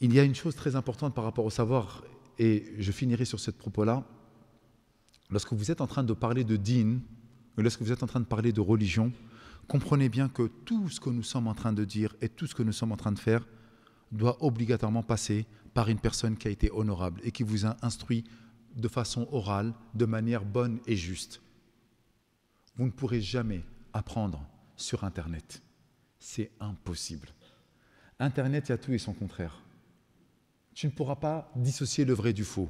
Il y a une chose très importante par rapport au savoir, et je finirai sur cette propos-là. Lorsque vous êtes en train de parler de ou lorsque vous êtes en train de parler de religion, comprenez bien que tout ce que nous sommes en train de dire et tout ce que nous sommes en train de faire doit obligatoirement passer par une personne qui a été honorable et qui vous a instruit de façon orale, de manière bonne et juste. Vous ne pourrez jamais apprendre sur Internet. C'est impossible. Internet, il y a tout et son contraire tu ne pourras pas dissocier le vrai du faux.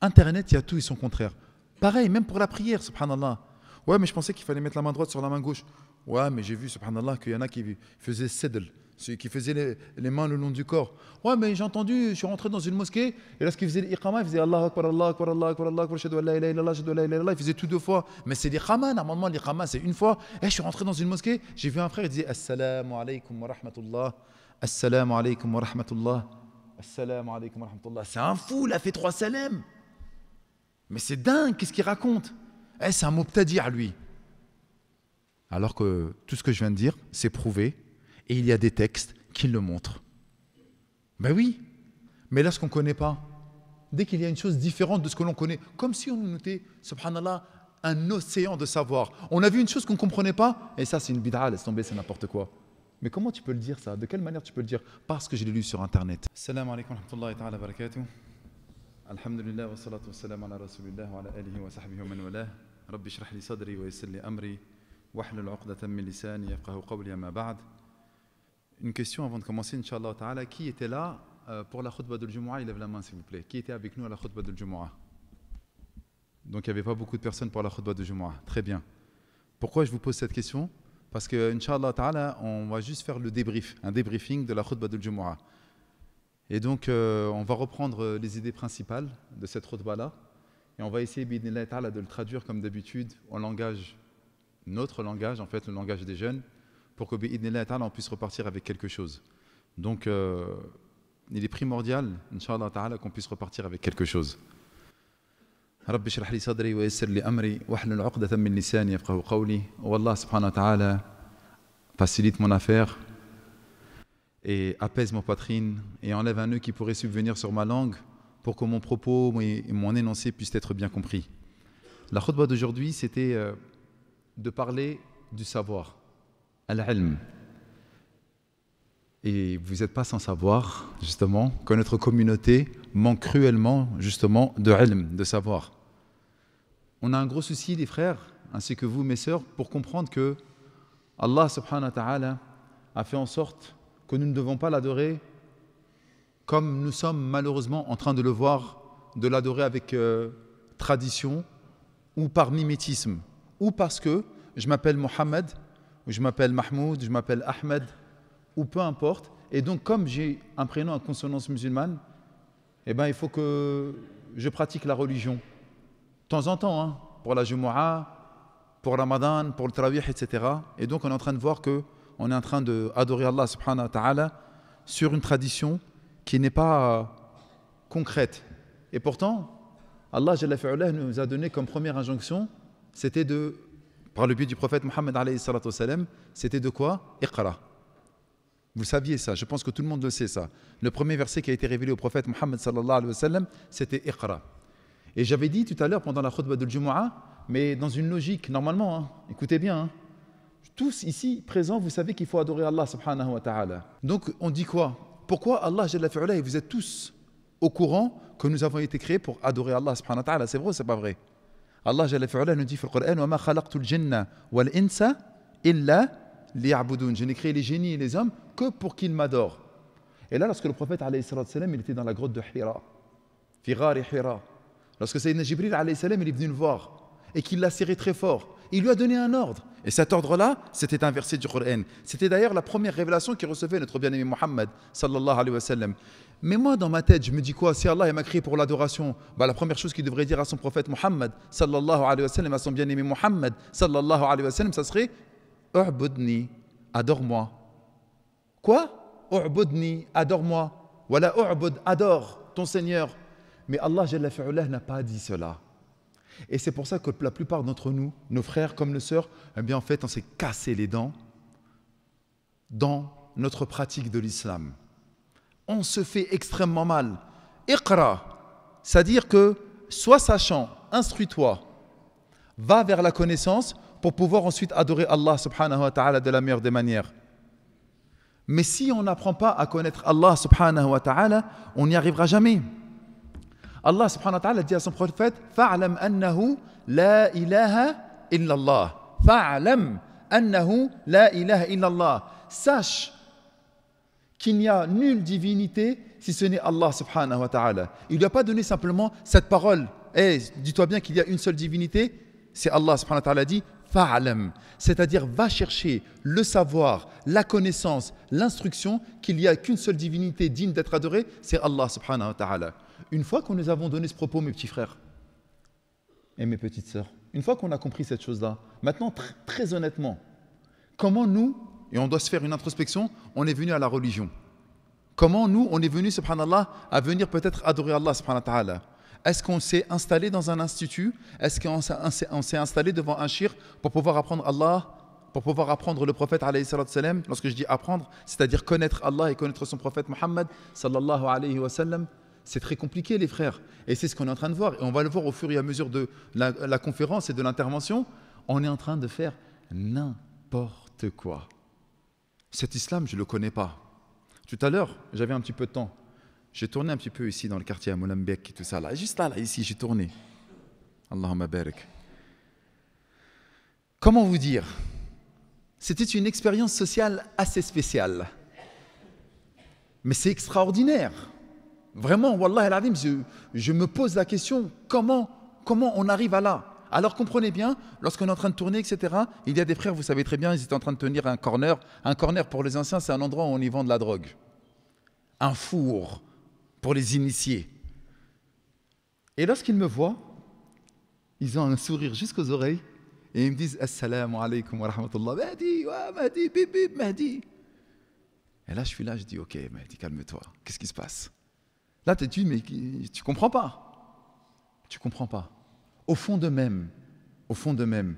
Internet, il y a tout ils sont contraire. Pareil, même pour la prière, subhanallah. Ouais, mais je pensais qu'il fallait mettre la main droite sur la main gauche. Ouais, mais j'ai vu, subhanallah, qu'il y en a qui faisaient sedl, qui faisaient les, mains le long du corps. Ouais, mais j'ai entendu, je suis rentré dans une mosquée, et lorsqu'ils faisaient l'iqama, ils faisaient Allah Akbar, Allah Akbar, Allah Akbar, Allah Akbar, Shadu Allah, Allah, Shadu Allah, ils faisaient tout deux fois. Mais c'est l'iqama, normalement, l'iqama, c'est une fois. Et eh, je suis rentré dans une mosquée, j'ai vu un frère, il disait Assalamu alaikum wa rahmatullah, Assalamu alaikum wa rahmatullah. Assalamu alaikum wa C'est un fou, il a fait trois salams Mais c'est dingue, qu'est-ce qu'il raconte eh, C'est un à lui. Alors que tout ce que je viens de dire, c'est prouvé. Et il y a des textes qui le montrent. Ben oui, mais là, ce qu'on ne connaît pas, dès qu'il y a une chose différente de ce que l'on connaît, comme si on nous était, subhanallah, un océan de savoir. On a vu une chose qu'on ne comprenait pas, et ça, c'est une bid'a, laisse tomber, c'est n'importe quoi. Mais comment tu peux le dire ça De quelle manière tu peux le dire Parce que je l'ai lu sur Internet. wa wa Alhamdulillah wa salatu wa wa ala alihi wa sahbihi sadri wa amri wa hlul uqdatan min lisani yafqahu qawli ma ba'd. Une question avant de commencer, Inch'Allah ta'ala. Qui était là euh, pour la khutbah du Jumu'ah Il lève la main s'il vous plaît. Qui était avec nous à la khutbah du Jumu'ah Donc il n'y avait pas beaucoup de personnes pour la khutbah du Jumu'ah. Très bien. Pourquoi je vous pose cette question parce que, Inch'Allah Ta'ala, on va juste faire le débrief, un débriefing de la khutbah de Jumu'ah. Et donc, euh, on va reprendre euh, les idées principales de cette khutbah-là. Et on va essayer, Ta'ala, de le traduire comme d'habitude en langage, notre langage, en fait, le langage des jeunes, pour que, Ta'ala, on puisse repartir avec quelque chose. Donc, euh, il est primordial, Inch'Allah Ta'ala, qu'on puisse repartir avec quelque chose. رب اشرح لي صدري amri, لي واحلل عقدة facilite mon affaire et apaise ma poitrine et enlève un nœud qui pourrait subvenir sur ma langue pour que mon propos et mon énoncé puissent être bien compris. La khutbah d'aujourd'hui, c'était euh, de parler du savoir, al-ilm. Et vous n'êtes pas sans savoir, justement, que notre communauté manque cruellement, justement, de ilm, de savoir on a un gros souci, les frères, ainsi que vous, mes sœurs, pour comprendre que Allah subhanahu wa ta'ala a fait en sorte que nous ne devons pas l'adorer comme nous sommes malheureusement en train de le voir, de l'adorer avec euh, tradition ou par mimétisme, ou parce que je m'appelle Mohamed, ou je m'appelle Mahmoud, je m'appelle Ahmed, ou peu importe. Et donc comme j'ai un prénom à consonance musulmane, eh ben, il faut que je pratique la religion de temps en temps, hein, pour la Jumu'ah, pour Ramadan, pour le Tarawih, etc. Et donc on est en train de voir que on est en train d'adorer Allah subhanahu wa ta'ala sur une tradition qui n'est pas euh, concrète. Et pourtant, Allah nous a donné comme première injonction, c'était de, par le but du prophète Mohammed c'était de quoi Iqra. Vous saviez ça, je pense que tout le monde le sait ça. Le premier verset qui a été révélé au prophète Mohammed c'était Iqra. Et j'avais dit tout à l'heure pendant la khutbah de Jumu'ah, mais dans une logique, normalement, hein, écoutez bien, hein, tous ici présents, vous savez qu'il faut adorer Allah subhanahu wa ta'ala. Donc on dit quoi Pourquoi Allah et vous êtes tous au courant que nous avons été créés pour adorer Allah subhanahu wa ta'ala C'est vrai ou c'est pas vrai Allah nous dit dans le Coran, Je n'ai créé les génies et les hommes que pour qu'ils m'adorent. Et là, lorsque le prophète, il était dans la grotte de Hira, Hira, Lorsque Sayyidina Jibril il est venu le voir et qu'il l'a serré très fort, il lui a donné un ordre. Et cet ordre-là, c'était un verset du Coran. C'était d'ailleurs la première révélation qu'il recevait notre bien-aimé Mohammed alayhi Mais moi, dans ma tête, je me dis quoi Si Allah m'a créé pour l'adoration, bah, la première chose qu'il devrait dire à son prophète Mohammed sallallahu alayhi wa à son bien-aimé Mohammed alayhi wa ça serait U'budni, adore-moi. Quoi U'budni, adore-moi. Voilà, adore ton Seigneur. Mais Allah n'a pas dit cela. Et c'est pour ça que la plupart d'entre nous, nos frères comme nos sœurs, eh bien en fait, on s'est cassé les dents dans notre pratique de l'islam. On se fait extrêmement mal. Iqra, c'est-à-dire que sois sachant, instruis-toi, va vers la connaissance pour pouvoir ensuite adorer Allah subhanahu wa ta'ala de la meilleure des manières. Mais si on n'apprend pas à connaître Allah subhanahu wa ta'ala, on n'y arrivera jamais. Allah subhanahu wa ta'ala dit à son prophète Fa'lam annahu la ilaha illallah. Fa'lam annahu la ilaha illallah. Sache qu'il n'y a nulle divinité si ce n'est Allah subhanahu wa ta'ala. Il ne lui a pas donné simplement cette parole. Eh, dis-toi bien qu'il y a une seule divinité, c'est Allah subhanahu wa ta'ala dit fa'alam, c'est-à-dire va chercher le savoir, la connaissance, l'instruction qu'il n'y a qu'une seule divinité digne d'être adorée, c'est Allah subhanahu wa ta'ala une fois qu'on nous avons donné ce propos, mes petits frères et mes petites sœurs, une fois qu'on a compris cette chose-là, maintenant, très, honnêtement, comment nous, et on doit se faire une introspection, on est venu à la religion Comment nous, on est venu, subhanallah, à venir peut-être adorer Allah, subhanallah ta'ala Est-ce qu'on s'est installé dans un institut Est-ce qu'on s'est installé devant un chir pour pouvoir apprendre Allah pour pouvoir apprendre le prophète alayhi salam, lorsque je dis apprendre, c'est-à-dire connaître Allah et connaître son prophète Muhammad sallallahu alayhi wa sallam, c'est très compliqué, les frères. Et c'est ce qu'on est en train de voir. Et on va le voir au fur et à mesure de la, conférence et de l'intervention. On est en train de faire n'importe quoi. Cet islam, je ne le connais pas. Tout à l'heure, j'avais un petit peu de temps. J'ai tourné un petit peu ici dans le quartier à Molenbeek et tout ça. Là. Juste là, là ici, j'ai tourné. Allahumma barak. Comment vous dire C'était une expérience sociale assez spéciale. Mais c'est extraordinaire. Vraiment, Wallah al je, je me pose la question comment, comment on arrive à là alors comprenez bien, lorsqu'on est en train de tourner, etc., il y a des frères, vous savez très bien, ils étaient en train de tenir un corner. Un corner pour les anciens, c'est un endroit où on y vend de la drogue. Un four pour les initiés. Et lorsqu'ils me voient, ils ont un sourire jusqu'aux oreilles et ils me disent Assalamu alaikum wa rahmatullah. Mahdi, Mahdi, Et là, je suis là, je dis Ok, Mahdi, calme-toi, qu'est-ce qui se passe Là, tu dis, mais tu comprends pas. Tu comprends pas. Au fond de même, au fond de même,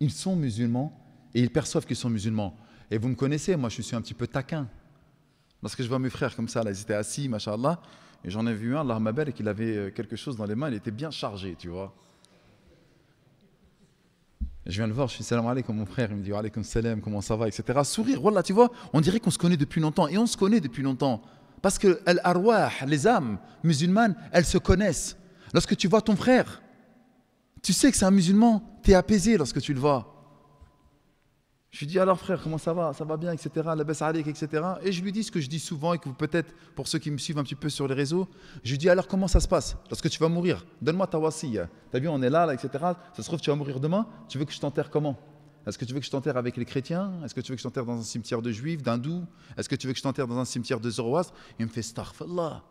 ils sont musulmans et ils perçoivent qu'ils sont musulmans. Et vous me connaissez, moi je suis un petit peu taquin. Parce que je vois mes frères comme ça, là, ils étaient assis, machallah, et j'en ai vu un, l'Armabel, et qu'il avait euh, quelque chose dans les mains, il était bien chargé, tu vois. Je viens le voir, je suis salam comme mon frère, il me dit alaykoum salam, comment ça va, etc. Sourire, voilà, tu vois, on dirait qu'on se connaît depuis longtemps, et on se connaît depuis longtemps. Parce que les âmes musulmanes, elles se connaissent. Lorsque tu vois ton frère, tu sais que c'est un musulman, tu es apaisé lorsque tu le vois. Je lui dis alors frère, comment ça va Ça va bien, etc. La etc. Et je lui dis ce que je dis souvent et que peut-être pour ceux qui me suivent un petit peu sur les réseaux, je lui dis alors comment ça se passe Lorsque tu vas mourir, donne-moi ta wasiya. T'as vu, on est là, là, etc. Ça se trouve, tu vas mourir demain, tu veux que je t'enterre comment est-ce que tu veux que je t'enterre avec les chrétiens Est-ce que tu veux que je t'enterre dans un cimetière de juifs, d'hindous Est-ce que tu veux que je t'enterre dans un cimetière de zoroastres Il me fait Starfallah.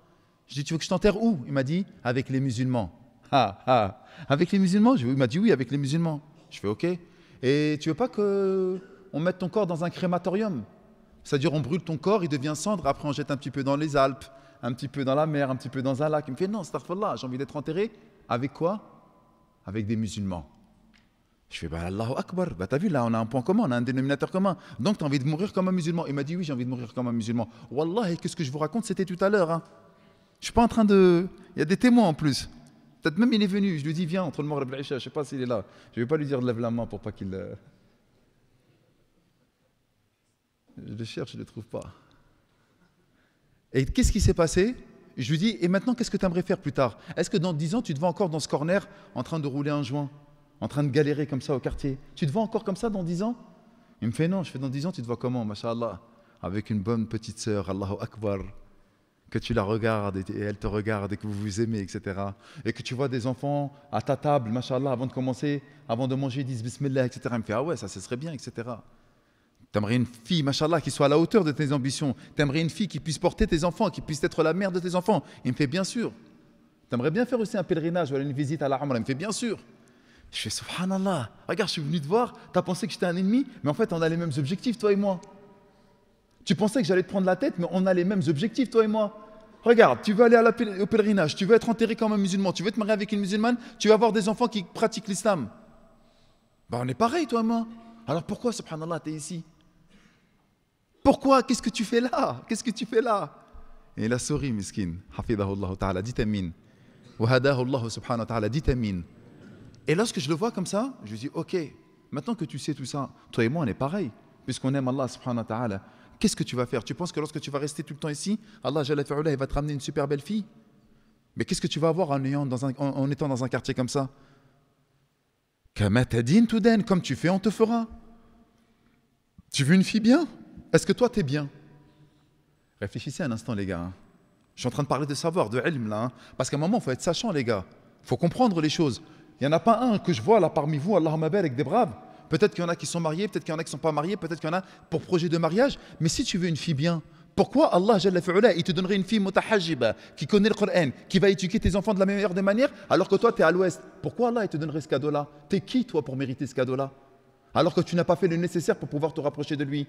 Je dis Tu veux que je t'enterre où Il m'a dit Avec les musulmans. Ah, ah. Avec les musulmans Il m'a dit Oui, avec les musulmans. Je fais Ok. Et tu veux pas que on mette ton corps dans un crématorium C'est-à-dire, on brûle ton corps, il devient cendre, après on jette un petit peu dans les Alpes, un petit peu dans la mer, un petit peu dans un lac. Il me fait Non, Starfallah, j'ai envie d'être enterré. Avec quoi Avec des musulmans. Je fais, bah, Allahu Akbar, bah, t'as vu, là, on a un point commun, on a un dénominateur commun. Donc, tu as envie de mourir comme un musulman. Il m'a dit, oui, j'ai envie de mourir comme un musulman. Wallah, qu'est-ce que je vous raconte, c'était tout à l'heure. Je hein. Je suis pas en train de. Il y a des témoins en plus. Peut-être même il est venu, je lui dis, viens, entre le mort et je sais pas s'il est là. Je vais pas lui dire, lève la main pour pas qu'il. Euh, je le cherche, je le trouve pas. Et qu'est-ce qui s'est passé Je lui dis, et maintenant, qu'est-ce que tu aimerais faire plus tard Est-ce que dans 10 ans, tu te vois encore dans ce corner en train de rouler un joint en train de galérer comme ça au quartier. Tu te vois encore comme ça dans 10 ans Il me fait non, je fais dans 10 ans, tu te vois comment Masha'Allah, avec une bonne petite sœur, Allahu Akbar, que tu la regardes et elle te regarde et que vous vous aimez, etc. Et que tu vois des enfants à ta table, Masha'Allah, avant de commencer, avant de manger, ils disent Bismillah, etc. Il me fait ah ouais, ça, ce serait bien, etc. T'aimerais une fille, machallah, qui soit à la hauteur de tes ambitions. T'aimerais une fille qui puisse porter tes enfants, qui puisse être la mère de tes enfants. Il me fait bien sûr. T'aimerais bien faire aussi un pèlerinage ou aller une visite à la elle Il me fait bien sûr. Je fais Subhanallah, regarde, je suis venu te voir, tu as pensé que j'étais un ennemi, mais en fait, on a les mêmes objectifs, toi et moi. Tu pensais que j'allais te prendre la tête, mais on a les mêmes objectifs, toi et moi. Regarde, tu veux aller au pèlerinage, tu veux être enterré comme un musulman, tu veux te marier avec une musulmane, tu veux avoir des enfants qui pratiquent l'islam. Ben, on est pareil, toi et moi. Alors pourquoi, subhanallah, t'es ici Pourquoi Qu'est-ce que tu fais là Qu'est-ce que tu fais là Et la souris, miskin. ta'ala, dit amin. subhanahu wa ta'ala, dit et lorsque je le vois comme ça, je lui dis, ok, maintenant que tu sais tout ça, toi et moi, on est pareil, puisqu'on aime Allah subhanahu wa ta'ala. Qu'est-ce que tu vas faire Tu penses que lorsque tu vas rester tout le temps ici, Allah il va te ramener une super belle fille Mais qu'est-ce que tu vas avoir en, ayant un, en, étant dans un quartier comme ça comme tu fais, on te fera. Tu veux une fille bien Est-ce que toi, t'es bien Réfléchissez un instant, les gars. Hein. Je suis en train de parler de savoir, de ilm, là. Hein. Parce qu'à un moment, il faut être sachant, les gars. Il faut comprendre les choses. Il n'y en a pas un que je vois là parmi vous, Allahumma avec des braves. Peut-être qu'il y en a qui sont mariés, peut-être qu'il y en a qui ne sont pas mariés, peut-être qu'il y en a pour projet de mariage. Mais si tu veux une fille bien, pourquoi Allah il te donnerait une fille mutahajiba, qui connaît le Coran, qui va éduquer tes enfants de la meilleure des manières, alors que toi tu es à l'ouest Pourquoi Allah il te donnerait ce cadeau-là es qui toi pour mériter ce cadeau-là Alors que tu n'as pas fait le nécessaire pour pouvoir te rapprocher de lui.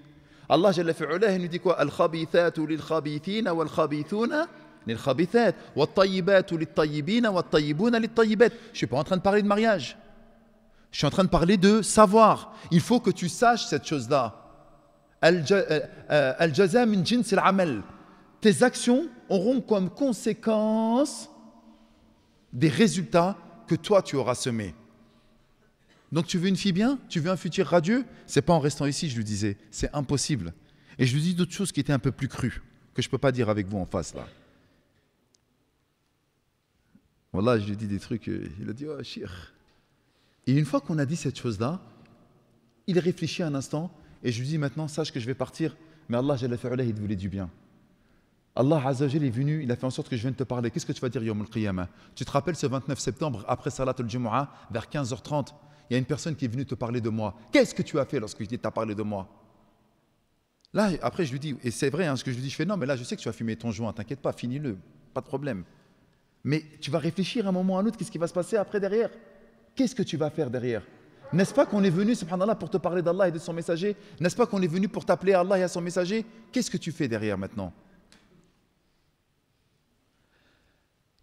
Allah il nous dit quoi Al-khabithatu lil-khabithina wal-khabithuna je ne je suis pas en train de parler de mariage je suis en train de parler de savoir il faut que tu saches cette chose là euh, euh, tes actions auront comme conséquence des résultats que toi tu auras semés donc tu veux une fille bien Tu veux un futur radieux C'est pas en restant ici, je lui disais, c'est impossible. Et je lui dis d'autres choses qui étaient un peu plus crues, que je ne peux pas dire avec vous en face là. Voilà, je lui ai dit des trucs. Euh, il a dit, oh, chir. Et une fois qu'on a dit cette chose-là, il réfléchit un instant et je lui dis, maintenant, sache que je vais partir, mais Allah, il te voulait du bien. Allah Azzajal est venu, il a fait en sorte que je vienne te parler. Qu'est-ce que tu vas dire Yom al Tu te rappelles ce 29 septembre, après Salat al-Jumu'ah, vers 15h30, il y a une personne qui est venue te parler de moi. Qu'est-ce que tu as fait lorsque tu as parlé de moi Là, après, je lui dis, et c'est vrai hein, ce que je lui dis, je fais non, mais là, je sais que tu as fumé ton joint, t'inquiète pas, finis-le, pas de problème. Mais tu vas réfléchir un moment à l'autre qu'est-ce qui va se passer après derrière Qu'est-ce que tu vas faire derrière N'est-ce pas qu'on est venu, subhanallah, pour te parler d'Allah et de son messager N'est-ce pas qu'on est venu pour t'appeler à Allah et à son messager Qu'est-ce que tu fais derrière maintenant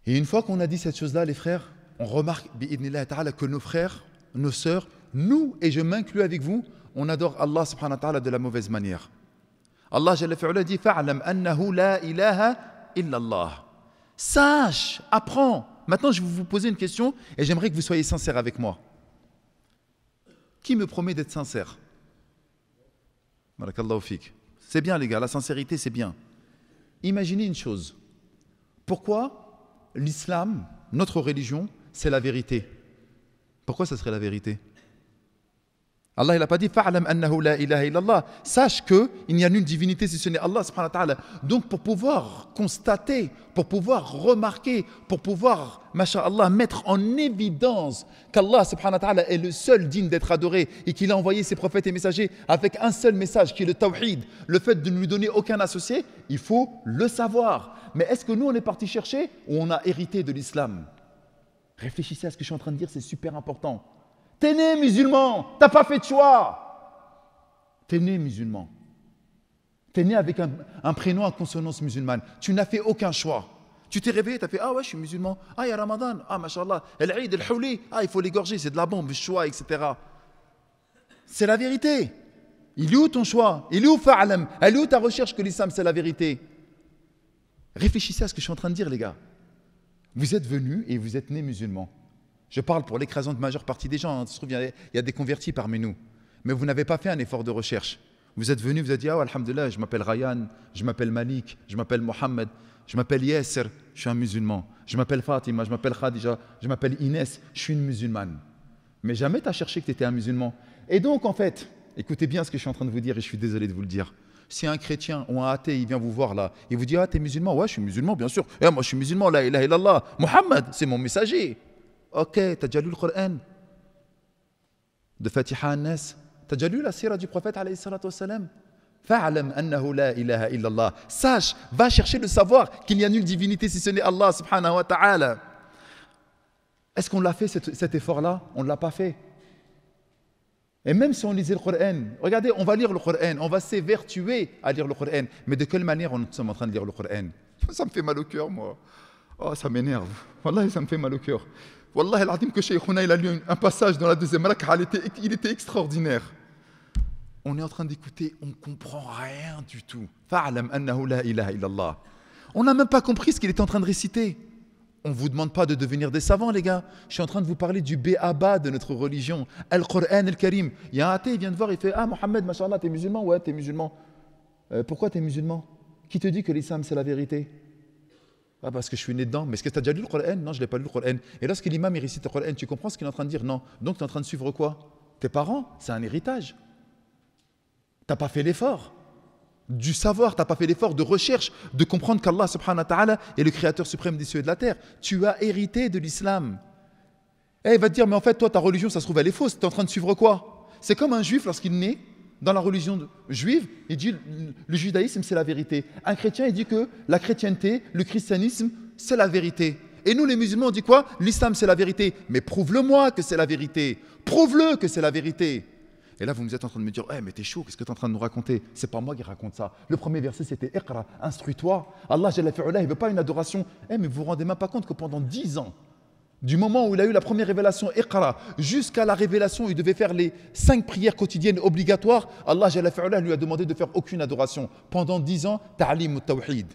Et une fois qu'on a dit cette chose-là, les frères, on remarque, que nos frères, nos sœurs, nous, et je m'inclus avec vous, on adore Allah de la mauvaise manière. Allah, jalla dit, f'alam annahu la ilaha illallah. Allah Sache, apprends. Maintenant, je vais vous poser une question et j'aimerais que vous soyez sincère avec moi. Qui me promet d'être sincère C'est bien, les gars, la sincérité, c'est bien. Imaginez une chose. Pourquoi l'islam, notre religion, c'est la vérité Pourquoi ça serait la vérité Allah, il n'a pas dit fa'lam annahu la ilaha illallah. Sache qu'il n'y a nulle divinité si ce n'est Allah subhanahu wa ta'ala. Donc, pour pouvoir constater, pour pouvoir remarquer, pour pouvoir, Allah, mettre en évidence qu'Allah subhanahu wa ta'ala est le seul digne d'être adoré et qu'il a envoyé ses prophètes et messagers avec un seul message qui est le tawhid, le fait de ne lui donner aucun associé, il faut le savoir. Mais est-ce que nous, on est parti chercher ou on a hérité de l'islam Réfléchissez à ce que je suis en train de dire, c'est super important. T'es né musulman, t'as pas fait de choix. T'es né musulman. T'es né avec un, prénom à consonance musulmane. Tu n'as fait aucun choix. Tu t'es réveillé, t'as fait Ah ouais, je suis musulman. Ah, il y a Ramadan. Ah, mashallah. Ah, il faut l'égorger, c'est de la bombe, choix, etc. C'est la vérité. Il est où ton choix Il est où Fa'alam où ta recherche que l'islam, c'est la vérité Réfléchissez à ce que je suis en train de dire, les gars. Vous êtes venus et vous êtes nés musulman. Je parle pour l'écrasante majeure partie des gens. Se hein. trouve, il y, a des convertis parmi nous. Mais vous n'avez pas fait un effort de recherche. Vous êtes venu, vous avez dit Ah, Alhamdulillah, je m'appelle Rayan, je m'appelle Malik, je m'appelle Mohammed, je m'appelle Yasser, je suis un musulman. Je m'appelle Fatima, je m'appelle Khadija, je m'appelle Inès, je suis une musulmane. Mais jamais tu as cherché que tu étais un musulman. Et donc, en fait, écoutez bien ce que je suis en train de vous dire et je suis désolé de vous le dire. Si un chrétien ou un athée, il vient vous voir là, il vous dit Ah, t'es musulman Ouais, je suis musulman, bien sûr. Eh, moi, je suis musulman, la ilaha illallah. Mohammed, c'est mon messager. Ok, tu as déjà lu le Coran de Fatiha Anas. Tu as déjà lu la sira du prophète alayhi salatu illallah »« Sache, va chercher de savoir qu'il n'y a nulle divinité si ce n'est Allah subhanahu wa ta'ala. Est-ce qu'on l'a fait cet, effort-là On ne l'a pas fait. Et même si on lisait le Coran, regardez, on va lire le Coran, on va s'évertuer à lire le Coran. Mais de quelle manière on est en train de lire le Coran Ça me fait mal au cœur, moi. Oh, ça m'énerve. Voilà, ça me fait mal au cœur. Wallah el que il a lu un passage dans la deuxième rak'a, il était extraordinaire. On est en train d'écouter, on ne comprend rien du tout. Fa'alam annahu la ilaha On n'a même pas compris ce qu'il était en train de réciter. On ne vous demande pas de devenir des savants, les gars. Je suis en train de vous parler du béaba de notre religion. Al-Qur'an al-Karim. Il y a un athée, il vient de voir, il fait Ah, Mohamed, tu es musulman Ouais, tu es musulman. Euh, pourquoi tu es musulman Qui te dit que l'islam, c'est la vérité ah, parce que je suis né dedans. Mais est-ce que tu as déjà lu le Coran Non, je l'ai pas lu le Coran. Et lorsque l'imam récite le Coran, tu comprends ce qu'il est en train de dire Non. Donc tu es en train de suivre quoi Tes parents, c'est un héritage. Tu pas fait l'effort du savoir, tu n'as pas fait l'effort de recherche, de comprendre qu'Allah subhanahu wa ta'ala est le créateur suprême des cieux et de la terre. Tu as hérité de l'islam. Et eh, il va dire, mais en fait, toi, ta religion, ça se trouve, elle est fausse. Tu es en train de suivre quoi C'est comme un juif lorsqu'il naît, dans la religion juive, il dit le judaïsme, c'est la vérité. Un chrétien, il dit que la chrétienté, le christianisme, c'est la vérité. Et nous, les musulmans, on dit quoi L'islam, c'est la vérité. Mais prouve-le-moi que c'est la vérité. Prouve-le que c'est la vérité. Et là, vous nous êtes en train de me dire, eh mais t'es chaud, qu'est-ce que t'es en train de nous raconter C'est pas moi qui raconte ça. Le premier verset, c'était Iqra, instruis-toi. Allah, il ne veut pas une adoration. Eh, mais vous vous rendez même pas compte que pendant dix ans, du moment où il a eu la première révélation, Iqra, jusqu'à la révélation où il devait faire les cinq prières quotidiennes obligatoires, Allah lui a demandé de faire aucune adoration. Pendant dix ans, ta'lim ou tawhid.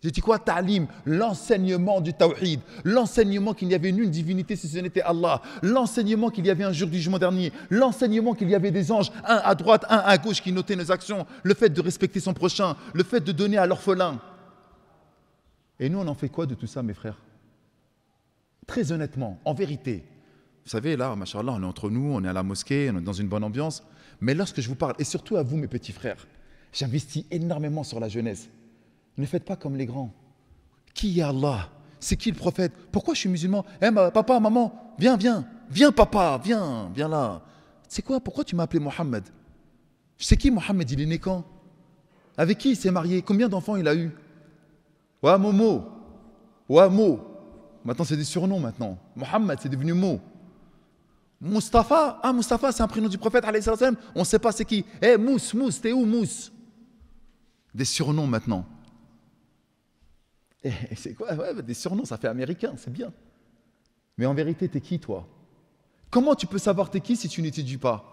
J'ai dit quoi Ta'lim, l'enseignement du tawhid, l'enseignement qu'il n'y avait nulle divinité si ce n'était Allah, l'enseignement qu'il y avait un jour du jugement dernier, l'enseignement qu'il y avait des anges, un à droite, un à gauche qui notaient nos actions, le fait de respecter son prochain, le fait de donner à l'orphelin. Et nous, on en fait quoi de tout ça, mes frères Très honnêtement, en vérité. Vous savez, là, machallah, on est entre nous, on est à la mosquée, on est dans une bonne ambiance. Mais lorsque je vous parle, et surtout à vous, mes petits frères, j'investis énormément sur la jeunesse. Ne faites pas comme les grands. Qui est Allah C'est qui le prophète Pourquoi je suis musulman Eh, papa, maman, viens, viens, viens, papa, viens, viens là. C'est quoi Pourquoi tu m'as appelé Mohammed C'est qui Mohammed Il est né quand Avec qui il s'est marié Combien d'enfants il a eu Ouah Momo Ouah Mo Maintenant, c'est des surnoms maintenant. Mohammed, c'est devenu mot. Mustapha, ah Mustafa c'est un prénom du prophète, on ne sait pas c'est qui. Eh, hey, Mousse, Mousse, t'es où Mousse Des surnoms maintenant. Et eh, c'est quoi Des surnoms, ça fait américain, c'est bien. Mais en vérité, t'es qui toi Comment tu peux savoir t'es qui si tu n'étudies pas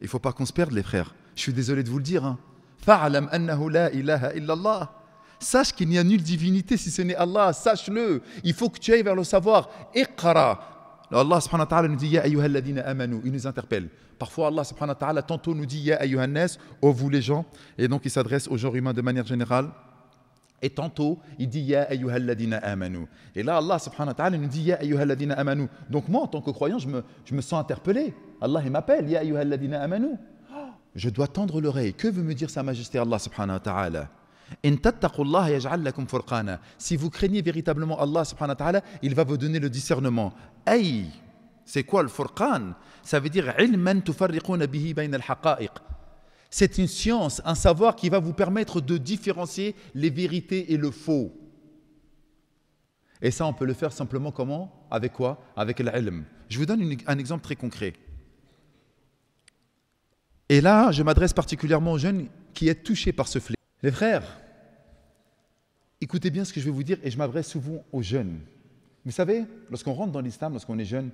Il faut pas qu'on se perde, les frères. Je suis désolé de vous le dire. Hein. illallah » Sache qu'il n'y a nulle divinité si ce n'est Allah. Sache-le. Il faut que tu ailles vers le savoir. Iqra. Allah subhanahu wa nous dit Ya ayyuhalladina amanu. Il nous interpelle. Parfois, Allah subhanahu wa tantôt nous dit Ya ayyuhannas, ô vous les gens. Et donc, il s'adresse au genre humain de manière générale. Et tantôt, il dit Ya ayyuhalladina amanu. Et là, Allah subhanahu wa nous dit Ya ayyuhalladina amanu. Donc, moi, en tant que croyant, je me, je me sens interpellé. Allah, il m'appelle Ya ayyuhalladina amanu. Ah, je dois tendre l'oreille. Que veut me dire Sa Majesté Allah subhanahu wa si vous craignez véritablement Allah subhanahu wa ta'ala, il va vous donner le discernement. C'est quoi le furqan Ça veut dire C'est une science, un savoir qui va vous permettre de différencier les vérités et le faux. Et ça, on peut le faire simplement comment Avec quoi Avec l'ilm. Je vous donne un exemple très concret. Et là, je m'adresse particulièrement aux jeunes qui est touchés par ce fléau. Les frères, écoutez bien ce que je vais vous dire et je m'adresse souvent aux jeunes. Vous savez, lorsqu'on rentre dans l'islam, lorsqu'on est jeune,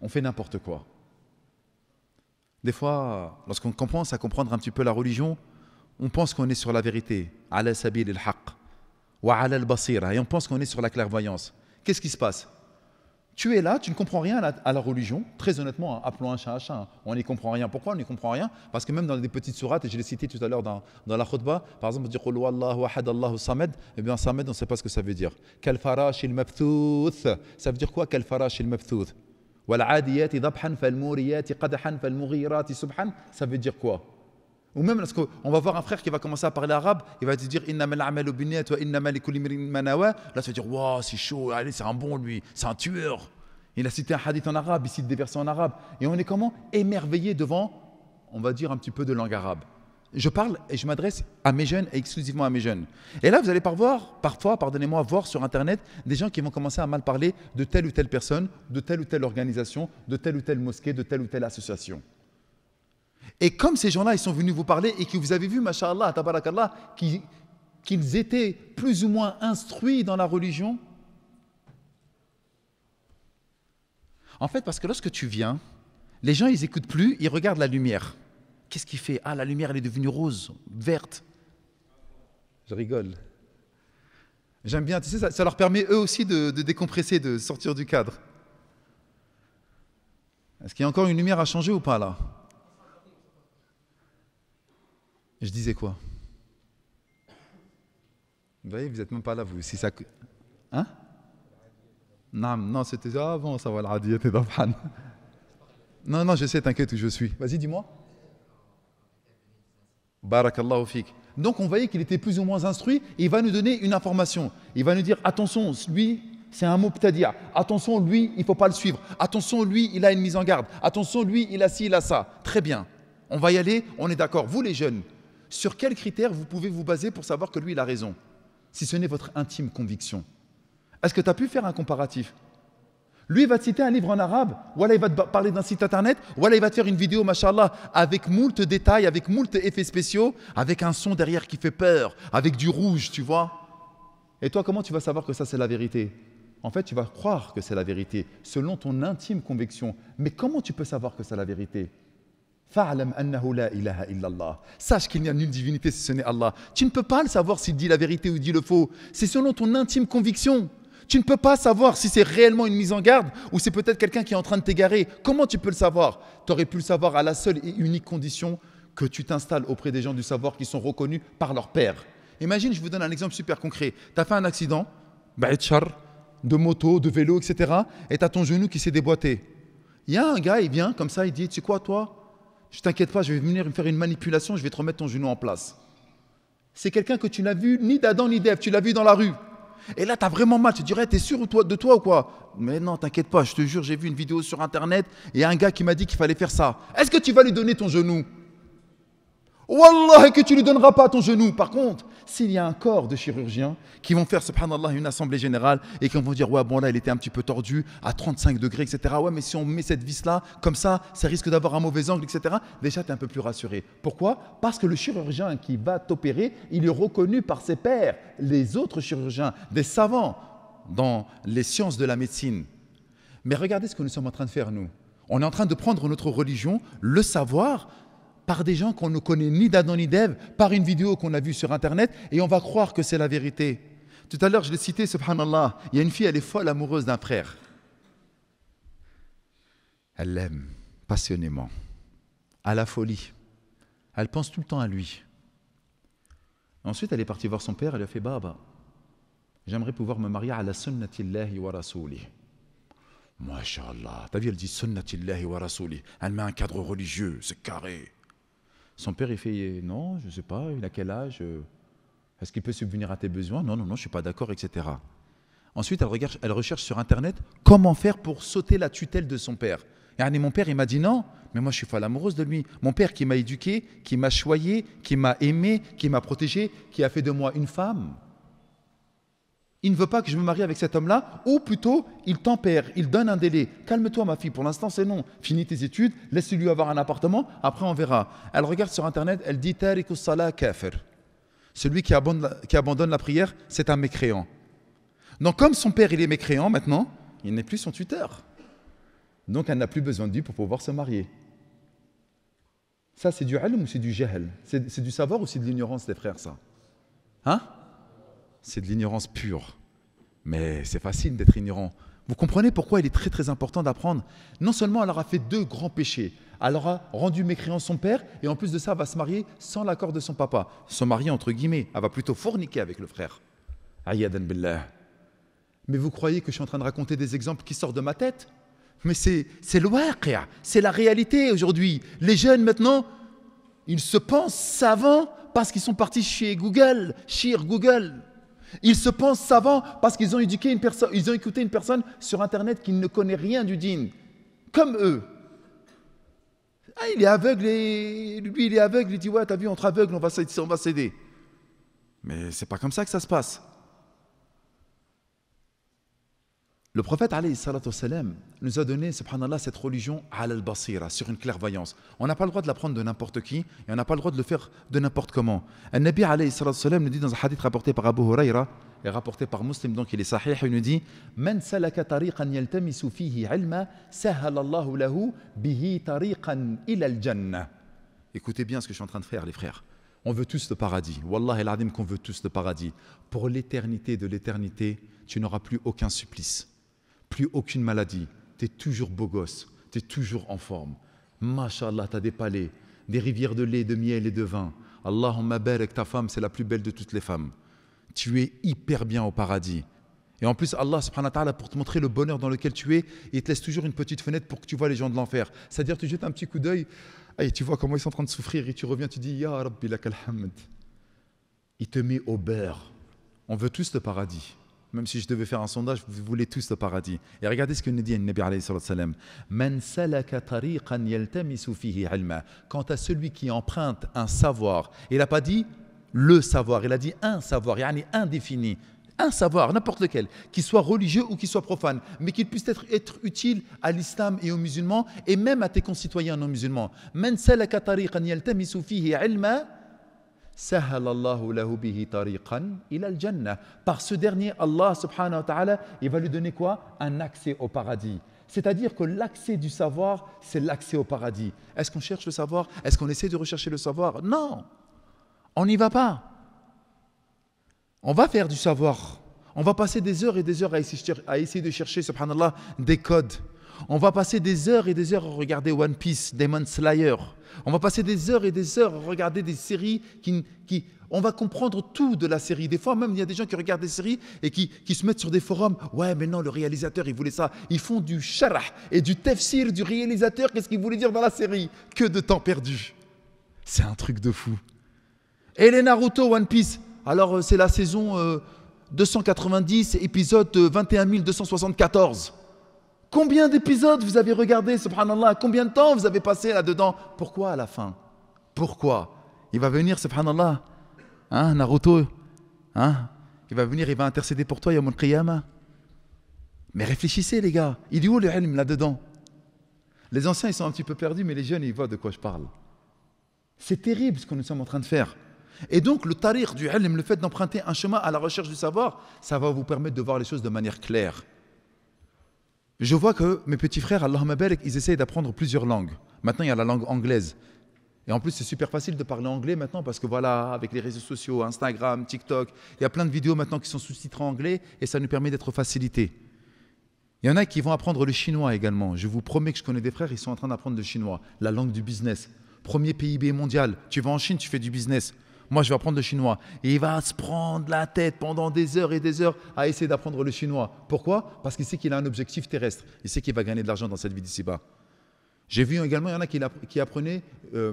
on fait n'importe quoi. Des fois, lorsqu'on commence à comprendre un petit peu la religion, on pense qu'on est sur la vérité, ala sabil al-haq, wa al-basira, et on pense qu'on est sur la clairvoyance. Qu'est-ce qui se passe tu es là, tu ne comprends rien à la, religion. Très honnêtement, hein, appelons un chat un chat. Hein. On n'y comprend rien. Pourquoi on n'y comprend rien Parce que même dans des petites sourates, et je l'ai cité tout à l'heure dans, dans, la khutbah, par exemple, dire Allahu ahad, Allahu samed, eh bien, samed, on ne sait pas ce que ça veut dire. Kal farash il Ça veut dire quoi, kal farash il subhan » Ça veut dire quoi ou même lorsqu'on va voir un frère qui va commencer à parler arabe, il va te dire Là, tu vas dire Waouh, c'est chaud, allez, c'est un bon lui, c'est un tueur. Il a cité un hadith en arabe, il cite des versets en arabe. Et on est comment Émerveillé devant, on va dire, un petit peu de langue arabe. Je parle et je m'adresse à mes jeunes et exclusivement à mes jeunes. Et là, vous allez parfois, parfois pardonnez-moi, voir sur Internet des gens qui vont commencer à mal parler de telle ou telle personne, de telle ou telle organisation, de telle ou telle mosquée, de telle ou telle association. Et comme ces gens-là, ils sont venus vous parler et que vous avez vu, mashallah, tabarakallah, qu'ils étaient plus ou moins instruits dans la religion. En fait, parce que lorsque tu viens, les gens, ils n'écoutent plus, ils regardent la lumière. Qu'est-ce qu'il fait Ah, la lumière, elle est devenue rose, verte. Je rigole. J'aime bien, tu sais, ça, leur permet eux aussi de décompresser, de sortir du cadre. Est-ce qu'il y a encore une lumière à changer ou pas là je disais quoi Vous voyez, vous n'êtes même pas là, vous. ça... Hein Non, non c'était avant, ça va, Non, non, je sais, t'inquiète où je suis. Vas-y, dis-moi. Barakallahu Donc on voyait qu'il était plus ou moins instruit il va nous donner une information. Il va nous dire attention, lui, c'est un mot dire Attention, lui, il ne faut pas le suivre. Attention, lui, il a une mise en garde. Attention, lui, il a ci, il a ça. Très bien. On va y aller, on est d'accord. Vous les jeunes, sur quels critères vous pouvez vous baser pour savoir que lui, il a raison, si ce n'est votre intime conviction Est-ce que tu as pu faire un comparatif lui, il va te citer un livre en arabe, ou alors il va te parler d'un site internet, ou alors il va te faire une vidéo, machallah, avec moult détails, avec moult effets spéciaux, avec un son derrière qui fait peur, avec du rouge, tu vois. Et toi, comment tu vas savoir que ça, c'est la vérité En fait, tu vas croire que c'est la vérité, selon ton intime conviction. Mais comment tu peux savoir que c'est la vérité Sache qu'il n'y a nulle divinité si ce n'est Allah. Tu ne peux pas le savoir s'il dit la vérité ou dit le faux. C'est selon ton intime conviction. Tu ne peux pas savoir si c'est réellement une mise en garde ou c'est peut-être quelqu'un qui est en train de t'égarer. Comment tu peux le savoir Tu aurais pu le savoir à la seule et unique condition que tu t'installes auprès des gens du savoir qui sont reconnus par leur père. Imagine, je vous donne un exemple super concret. Tu as fait un accident, de moto, de vélo, etc. Et tu as ton genou qui s'est déboîté. Il y a un gars, il vient comme ça, il dit, tu sais quoi toi je t'inquiète pas, je vais venir me faire une manipulation, je vais te remettre ton genou en place. C'est quelqu'un que tu n'as vu ni d'Adam ni d'Ève, tu l'as vu dans la rue. Et là, tu as vraiment mal. Tu dirais, tu es sûr de toi ou quoi Mais non, t'inquiète pas, je te jure, j'ai vu une vidéo sur Internet et un gars qui m'a dit qu'il fallait faire ça. Est-ce que tu vas lui donner ton genou Wallah, que tu ne lui donneras pas ton genou. Par contre, s'il y a un corps de chirurgiens qui vont faire, subhanallah, une assemblée générale et qui vont dire, ouais, bon, là, il était un petit peu tordu à 35 degrés, etc. Ouais, mais si on met cette vis-là, comme ça, ça risque d'avoir un mauvais angle, etc. Déjà, tu es un peu plus rassuré. Pourquoi Parce que le chirurgien qui va t'opérer, il est reconnu par ses pairs, les autres chirurgiens, des savants dans les sciences de la médecine. Mais regardez ce que nous sommes en train de faire, nous. On est en train de prendre notre religion, le savoir, par des gens qu'on ne connaît ni d'Adam ni d'Ève, par une vidéo qu'on a vue sur Internet, et on va croire que c'est la vérité. Tout à l'heure, je l'ai cité, subhanallah, il y a une fille, elle est folle amoureuse d'un frère. Elle l'aime passionnément, à la folie. Elle pense tout le temps à lui. Ensuite, elle est partie voir son père, elle a fait Baba, j'aimerais pouvoir me marier à la sunnatillahi wa rasouli. MashaAllah, t'as vu, elle dit sunnatillahi wa rasouli. Elle met un cadre religieux, c'est carré. Son père, il fait Non, je ne sais pas, il a quel âge euh, Est-ce qu'il peut subvenir à tes besoins Non, non, non, je ne suis pas d'accord, etc. Ensuite, elle, elle recherche sur Internet comment faire pour sauter la tutelle de son père. Et mon père, il m'a dit non, mais moi je suis folle amoureuse de lui. Mon père qui m'a éduqué, qui m'a choyé, qui m'a aimé, qui m'a protégé, qui a fait de moi une femme. Il ne veut pas que je me marie avec cet homme-là, ou plutôt, il tempère, il donne un délai. Calme-toi, ma fille, pour l'instant, c'est non. Finis tes études, laisse-lui avoir un appartement, après on verra. Elle regarde sur Internet, elle dit Salah Kafir. Celui qui abandonne, qui abandonne la prière, c'est un mécréant. Donc, comme son père, il est mécréant maintenant, il n'est plus son tuteur. Donc, elle n'a plus besoin de lui pour pouvoir se marier. Ça, c'est du alim ou c'est du jahel C'est du savoir ou c'est de l'ignorance, des frères, ça Hein c'est de l'ignorance pure. Mais c'est facile d'être ignorant. Vous comprenez pourquoi il est très très important d'apprendre Non seulement elle aura fait deux grands péchés, elle aura rendu mécréant son père, et en plus de ça, elle va se marier sans l'accord de son papa. Son mari, entre guillemets, elle va plutôt forniquer avec le frère. Ayadan billah. Mais vous croyez que je suis en train de raconter des exemples qui sortent de ma tête Mais c'est le c'est la réalité aujourd'hui. Les jeunes maintenant, ils se pensent savants parce qu'ils sont partis chez Google, chez Google. Ils se pensent savants parce qu'ils ont, éduqué une personne, ils ont écouté une personne sur Internet qui ne connaît rien du dîne, comme eux. Ah, il est aveugle lui, il est aveugle, il dit Ouais, t'as vu, entre aveugles, on va s'aider. Mais c'est pas comme ça que ça se passe. Le prophète salam, nous a donné, cette religion al-basira, sur une clairvoyance. On n'a pas le droit de la prendre de n'importe qui et on n'a pas le droit de le faire de n'importe comment. Un nabi salam, nous dit dans un hadith rapporté par Abu Huraira et rapporté par Muslim, donc il est sahih, il nous dit Man salaka tariqan bihi tariqan Écoutez bien ce que je suis en train de faire, les frères. On veut tous le paradis. Wallah el qu'on veut tous le paradis. Pour l'éternité de l'éternité, tu n'auras plus aucun supplice plus aucune maladie, tu es toujours beau gosse, tu es toujours en forme. Mashallah, tu as des palais, des rivières de lait, de miel et de vin. Allahumma avec ta femme, c'est la plus belle de toutes les femmes. Tu es hyper bien au paradis. Et en plus, Allah subhanahu wa ta'ala, pour te montrer le bonheur dans lequel tu es, il te laisse toujours une petite fenêtre pour que tu vois les gens de l'enfer. C'est-à-dire, tu jettes un petit coup d'œil et tu vois comment ils sont en train de souffrir et tu reviens, tu dis Ya Rabbi lakal Il te met au beurre. On veut tous le paradis. Même si je devais faire un sondage, vous voulez tous le paradis. Et regardez ce que nous dit le Nabi alayhi salam. Quant à celui qui emprunte un savoir, il n'a pas dit le savoir, il a dit un savoir, il un indéfini un savoir, n'importe lequel, qu'il soit religieux ou qu'il soit profane, mais qu'il puisse être, être utile à l'islam et aux musulmans et même à tes concitoyens non musulmans. Par ce dernier, Allah subhanahu wa ta'ala, il va lui donner quoi Un accès au paradis. C'est-à-dire que l'accès du savoir, c'est l'accès au paradis. Est-ce qu'on cherche le savoir Est-ce qu'on essaie de rechercher le savoir Non On n'y va pas. On va faire du savoir. On va passer des heures et des heures à essayer, à essayer de chercher, subhanallah, des codes, on va passer des heures et des heures à regarder One Piece, Demon Slayer. On va passer des heures et des heures à regarder des séries qui, on va comprendre tout de la série. Des fois même, il y a des gens qui regardent des séries et qui, se mettent sur des forums. Ouais, mais non, le réalisateur, il voulait ça. Ils font du charah et du tefsir du réalisateur. Qu'est-ce qu'il voulait dire dans la série Que de temps perdu. C'est un truc de fou. Et les Naruto One Piece. Alors, euh, c'est la saison 290, euh, épisode 21274. Euh, Combien d'épisodes vous avez regardé, subhanallah Combien de temps vous avez passé là-dedans Pourquoi à la fin Pourquoi Il va venir, subhanallah. Hein, Naruto hein Il va venir, il va intercéder pour toi, Yom al Mais réfléchissez, les gars. Il est où le ilm là-dedans Les anciens, ils sont un petit peu perdus, mais les jeunes, ils voient de quoi je parle. C'est terrible ce que nous sommes en train de faire. Et donc, le tariq du ilm, le fait d'emprunter un chemin à la recherche du savoir, ça va vous permettre de voir les choses de manière claire. Je vois que mes petits frères, Allah mabel ils essayent d'apprendre plusieurs langues. Maintenant, il y a la langue anglaise. Et en plus, c'est super facile de parler anglais maintenant parce que voilà, avec les réseaux sociaux, Instagram, TikTok, il y a plein de vidéos maintenant qui sont sous-titrées en anglais et ça nous permet d'être facilité. Il y en a qui vont apprendre le chinois également. Je vous promets que je connais des frères, ils sont en train d'apprendre le chinois, la langue du business. Premier PIB mondial. Tu vas en Chine, tu fais du business moi je vais apprendre le chinois. Et il va se prendre la tête pendant des heures et des heures à essayer d'apprendre le chinois. Pourquoi Parce qu'il sait qu'il a un objectif terrestre. Il sait qu'il va gagner de l'argent dans cette vie d'ici-bas. J'ai vu également, il y en a qui, apprenaient euh,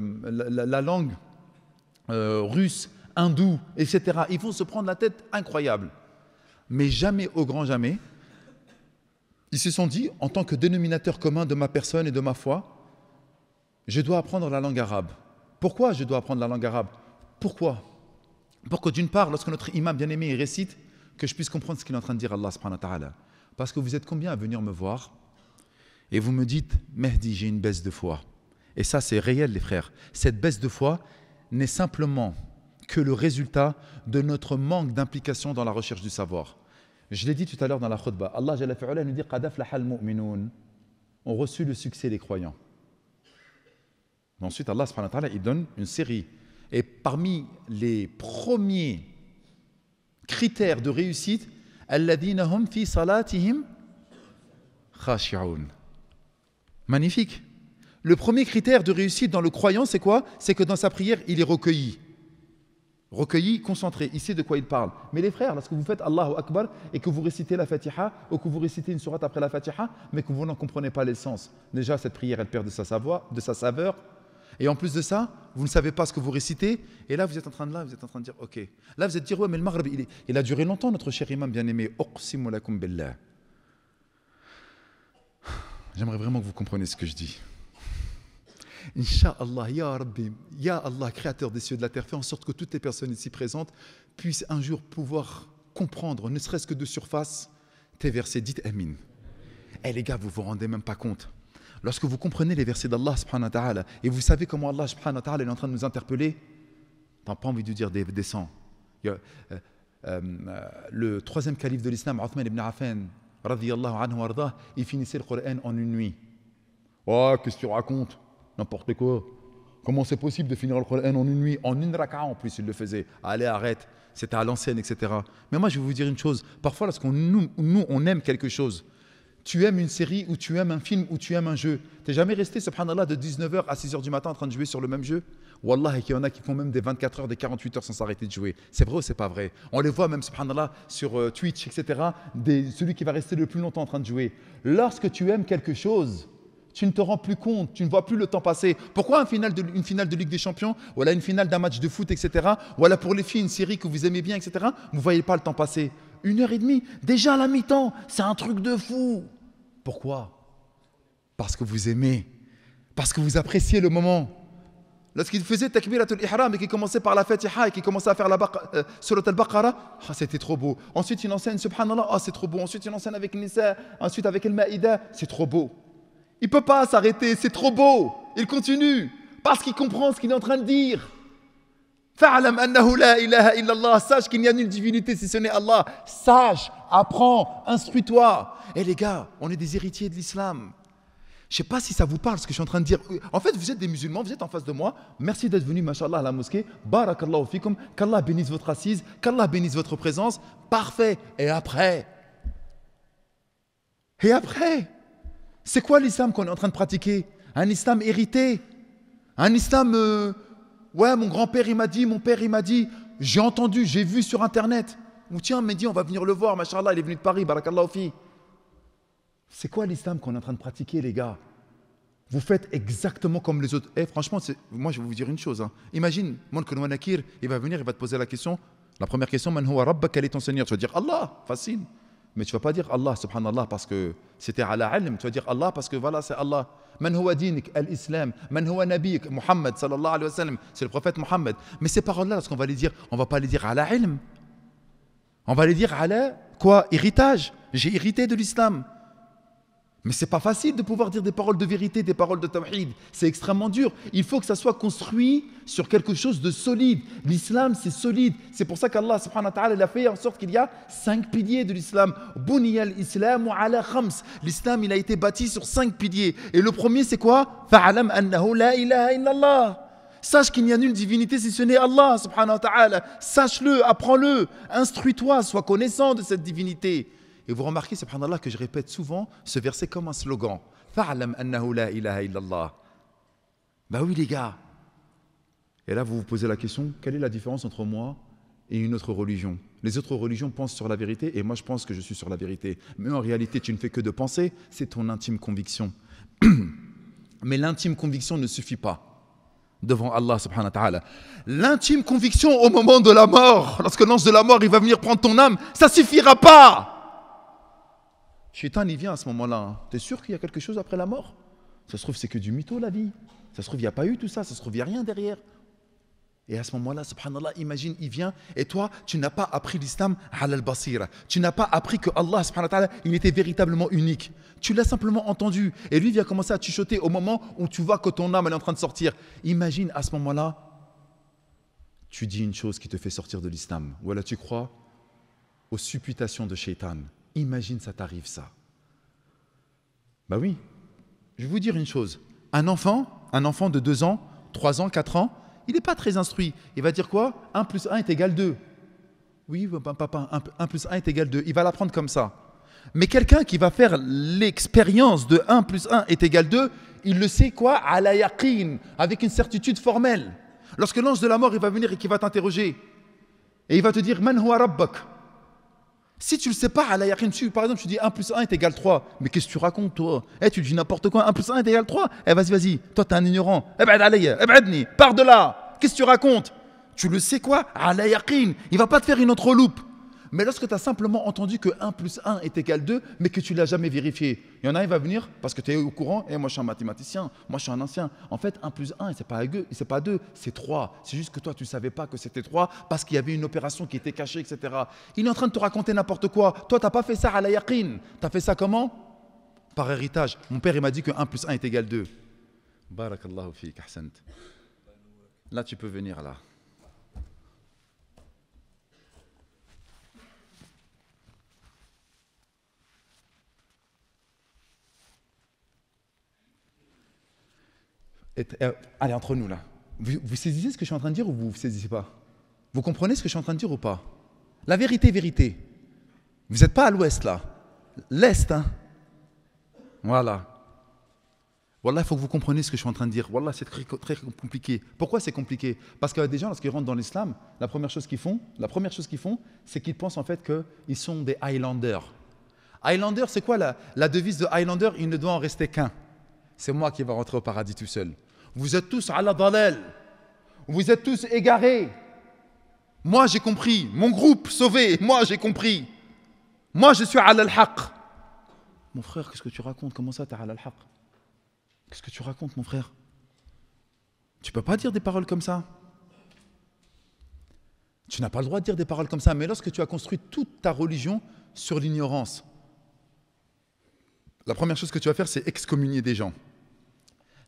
la, langue euh, russe, hindoue, etc. Ils vont se prendre la tête incroyable. Mais jamais, au grand jamais, ils se sont dit, en tant que dénominateur commun de ma personne et de ma foi, je dois apprendre la langue arabe. Pourquoi je dois apprendre la langue arabe pourquoi Pour que d'une part, lorsque notre imam bien-aimé récite, que je puisse comprendre ce qu'il est en train de dire Allah subhanahu wa ta'ala. Parce que vous êtes combien à venir me voir et vous me dites, Mehdi, j'ai une baisse de foi. Et ça, c'est réel, les frères. Cette baisse de foi n'est simplement que le résultat de notre manque d'implication dans la recherche du savoir. Je l'ai dit tout à l'heure dans la khutbah. Allah nous dit mu'minun. On reçu le succès des croyants. Mais ensuite, Allah subhanahu wa ta'ala, il donne une série et parmi les premiers critères de réussite, hum fi salatihim Magnifique. Le premier critère de réussite dans le croyant, c'est quoi C'est que dans sa prière, il est recueilli. Recueilli, concentré, Ici, de quoi il parle. Mais les frères, lorsque vous faites Allahu Akbar et que vous récitez la Fatiha ou que vous récitez une sourate après la Fatiha, mais que vous n'en comprenez pas l'essence, déjà cette prière, elle perd de sa, de sa saveur, et en plus de ça, vous ne savez pas ce que vous récitez. Et là, vous êtes en train de là, vous êtes en train de dire, ok. Là, vous êtes dire, ouais, mais le Maghreb, il, a duré longtemps, notre cher imam bien-aimé. billah. J'aimerais vraiment que vous compreniez ce que je dis. Inch'Allah, Ya Rabbi, Ya Allah, créateur des cieux de la terre, fais en sorte que toutes les personnes ici présentes puissent un jour pouvoir comprendre, ne serait-ce que de surface, tes versets. Dites Amin. Eh les gars, vous vous rendez même pas compte. Lorsque vous comprenez les versets d'Allah subhanahu wa et vous savez comment Allah subhanahu wa est en train de nous interpeller, t'as pas envie de dire des descends. Euh, euh, euh, le troisième calife de l'islam, Othman ibn Affan, anhu il finissait le Coran en une nuit. Oh, qu'est-ce que tu racontes N'importe quoi. Comment c'est possible de finir le Coran en une nuit En une raka en plus, il le faisait. Allez, arrête, c'était à l'ancienne, etc. Mais moi, je vais vous dire une chose. Parfois, lorsqu'on nous, on aime quelque chose, tu aimes une série ou tu aimes un film ou tu aimes un jeu. Tu T'es jamais resté, subhanallah, de 19h à 6h du matin en train de jouer sur le même jeu Wallah, il y en a qui font même des 24 heures, des 48 heures sans s'arrêter de jouer. C'est vrai ou c'est pas vrai On les voit même, subhanallah, sur euh, Twitch, etc., des, celui qui va rester le plus longtemps en train de jouer. Lorsque tu aimes quelque chose, tu ne te rends plus compte, tu ne vois plus le temps passer. Pourquoi de, une finale de Ligue des Champions, ou une finale d'un match de foot, etc., ou pour les filles, une série que vous aimez bien, etc., vous ne voyez pas le temps passer. Une heure et demie, déjà à la mi-temps, c'est un truc de fou. Pourquoi Parce que vous aimez, parce que vous appréciez le moment. Lorsqu'il faisait Takbiratul Ihram et qu'il commençait par la Fatiha et qu'il commençait à faire la euh, sur al-Baqarah, ah, c'était trop beau. Ensuite, il enseigne Subhanallah, ah, c'est trop beau. Ensuite, il enseigne avec Nisa, ensuite avec Al-Ma'ida, c'est trop beau. Il ne peut pas s'arrêter, c'est trop beau. Il continue parce qu'il comprend ce qu'il est en train de dire. Sache qu'il n'y a nulle divinité si ce n'est Allah. Sache, apprends, instruis-toi. et eh les gars, on est des héritiers de l'islam. Je ne sais pas si ça vous parle ce que je suis en train de dire. En fait, vous êtes des musulmans, vous êtes en face de moi. Merci d'être venu, mashaAllah, à la mosquée. Barakallahu fikum. Qu'Allah bénisse votre assise. Qu'Allah bénisse votre présence. Parfait. Et après Et après C'est quoi l'islam qu'on est en train de pratiquer Un islam hérité Un islam. Euh, Ouais, mon grand-père, il m'a dit, mon père, il m'a dit, j'ai entendu, j'ai vu sur Internet. Ou tiens, dit, on va venir le voir, machallah, il est venu de Paris, barakallahu fi. C'est quoi l'islam qu'on est en train de pratiquer, les gars Vous faites exactement comme les autres. Eh, franchement, moi, je vais vous dire une chose. Hein. Imagine, mon Nakir, il va venir, il va te poser la question. La première question, Man huwa Rabba, quel est ton Seigneur Tu vas dire Allah, facile. Mais tu vas pas dire Allah, subhanallah, parce que c'était ala alim. Tu vas dire Allah parce que voilà, c'est Allah. من هو دينك الإسلام من هو نبيك محمد صلى الله c'est le prophète Muhammad. mais ces paroles là lorsqu'on va les dire on va pas les dire à la ilm on va les dire à la quoi héritage j'ai hérité de l'islam mais c'est pas facile de pouvoir dire des paroles de vérité, des paroles de tawhid. C'est extrêmement dur. Il faut que ça soit construit sur quelque chose de solide. L'islam, c'est solide. C'est pour ça qu'Allah subhanahu wa ta'ala a fait en sorte qu'il y a cinq piliers de l'islam. islam ala khams. L'islam, il a été bâti sur cinq piliers. Et le premier, c'est quoi Fa'alam annahu la ilaha illallah. Sache qu'il n'y a nulle divinité si ce n'est Allah subhanahu wa ta'ala. Sache-le, apprends-le, instruis-toi, sois connaissant de cette divinité. Et vous remarquez, subhanallah, que je répète souvent ce verset comme un slogan. Fa'alam annahu la ilaha illallah. Bah oui, les gars. Et là, vous vous posez la question, quelle est la différence entre moi et une autre religion Les autres religions pensent sur la vérité et moi, je pense que je suis sur la vérité. Mais en réalité, tu ne fais que de penser, c'est ton intime conviction. Mais l'intime conviction ne suffit pas devant Allah subhanahu wa ta'ala. L'intime conviction au moment de la mort, lorsque l'ange de la mort il va venir prendre ton âme, ça suffira pas. Shaitan, il vient à ce moment-là. Hein. T'es sûr qu'il y a quelque chose après la mort Ça se trouve, c'est que du mytho, la vie. Ça se trouve, il n'y a pas eu tout ça. Ça se trouve, il n'y a rien derrière. Et à ce moment-là, subhanallah, imagine, il vient et toi, tu n'as pas appris l'islam halal basira. Tu n'as pas appris que Allah, subhanahu il était véritablement unique. Tu l'as simplement entendu. Et lui vient commencer à chuchoter au moment où tu vois que ton âme, elle est en train de sortir. Imagine, à ce moment-là, tu dis une chose qui te fait sortir de l'islam. voilà tu crois aux supputations de shaitan. Imagine, ça t'arrive ça. Ben oui. Je vais vous dire une chose. Un enfant, un enfant de 2 ans, 3 ans, 4 ans, il n'est pas très instruit. Il va dire quoi 1 plus 1 est égal 2. Oui, bah, bah, papa, 1 plus 1 est égal 2. Il va l'apprendre comme ça. Mais quelqu'un qui va faire l'expérience de 1 plus 1 est égal 2, il le sait quoi À avec une certitude formelle. Lorsque l'ange de la mort il va venir et qu'il va t'interroger, et il va te dire Man huwa si tu le sais pas, à la yakin, tu, par exemple, tu dis 1 plus 1 est égal 3. Mais qu'est-ce que tu racontes, toi Eh, tu dis n'importe quoi, 1 plus 1 est égal 3. Eh, vas-y, vas-y, toi, t'es un ignorant. Eh, ben, eh ben pars de là. Qu'est-ce que tu racontes Tu le sais quoi À la yakin, il va pas te faire une autre loupe. Mais lorsque tu as simplement entendu que 1 plus 1 est égal 2, mais que tu l'as jamais vérifié, il y en a, il va venir parce que tu es au courant, et eh, moi je suis un mathématicien, moi je suis un ancien. En fait, 1 plus 1, ce n'est pas, pas 2, c'est 3. C'est juste que toi, tu ne savais pas que c'était 3 parce qu'il y avait une opération qui était cachée, etc. Il est en train de te raconter n'importe quoi. Toi, tu n'as pas fait ça à la yaqin. Tu as fait ça comment Par héritage. Mon père, il m'a dit que 1 plus 1 est égal 2. Barakallahu Là, tu peux venir là. Euh, allez, entre nous là. Vous, saisissez ce que je suis en train de dire ou vous ne saisissez pas Vous comprenez ce que je suis en train de dire ou pas La vérité, vérité. Vous n'êtes pas à l'ouest là. L'est, hein. Voilà. Voilà, il faut que vous compreniez ce que je suis en train de dire. Voilà, c'est très, compliqué. Pourquoi c'est compliqué Parce que des gens, lorsqu'ils rentrent dans l'islam, la première chose qu'ils font, la première chose qu'ils font, c'est qu'ils pensent en fait qu'ils sont des Highlanders. Highlanders, c'est quoi la, la devise de Highlander Il ne doit en rester qu'un. C'est moi qui vais rentrer au paradis tout seul. Vous êtes tous à la dalal. Vous êtes tous égarés. Moi, j'ai compris. Mon groupe sauvé. Moi, j'ai compris. Moi, je suis à al-haq. Mon frère, qu'est-ce que tu racontes Comment ça, tu es à la haq Qu'est-ce que tu racontes, mon frère Tu peux pas dire des paroles comme ça. Tu n'as pas le droit de dire des paroles comme ça, mais lorsque tu as construit toute ta religion sur l'ignorance, la première chose que tu vas faire, c'est excommunier des gens.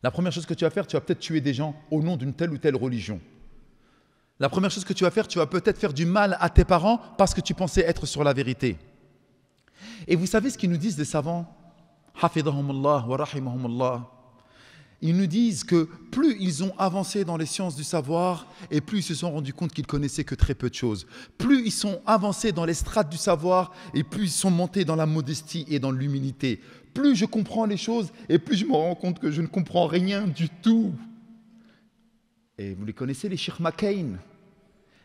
La première chose que tu vas faire, tu vas peut-être tuer des gens au nom d'une telle ou telle religion. La première chose que tu vas faire, tu vas peut-être faire du mal à tes parents parce que tu pensais être sur la vérité. Et vous savez ce qu'ils nous disent des savants Ils nous disent que plus ils ont avancé dans les sciences du savoir et plus ils se sont rendus compte qu'ils connaissaient que très peu de choses. Plus ils sont avancés dans les strates du savoir et plus ils sont montés dans la modestie et dans l'humilité plus je comprends les choses, et plus je me rends compte que je ne comprends rien du tout. Et vous les connaissez, les Shirma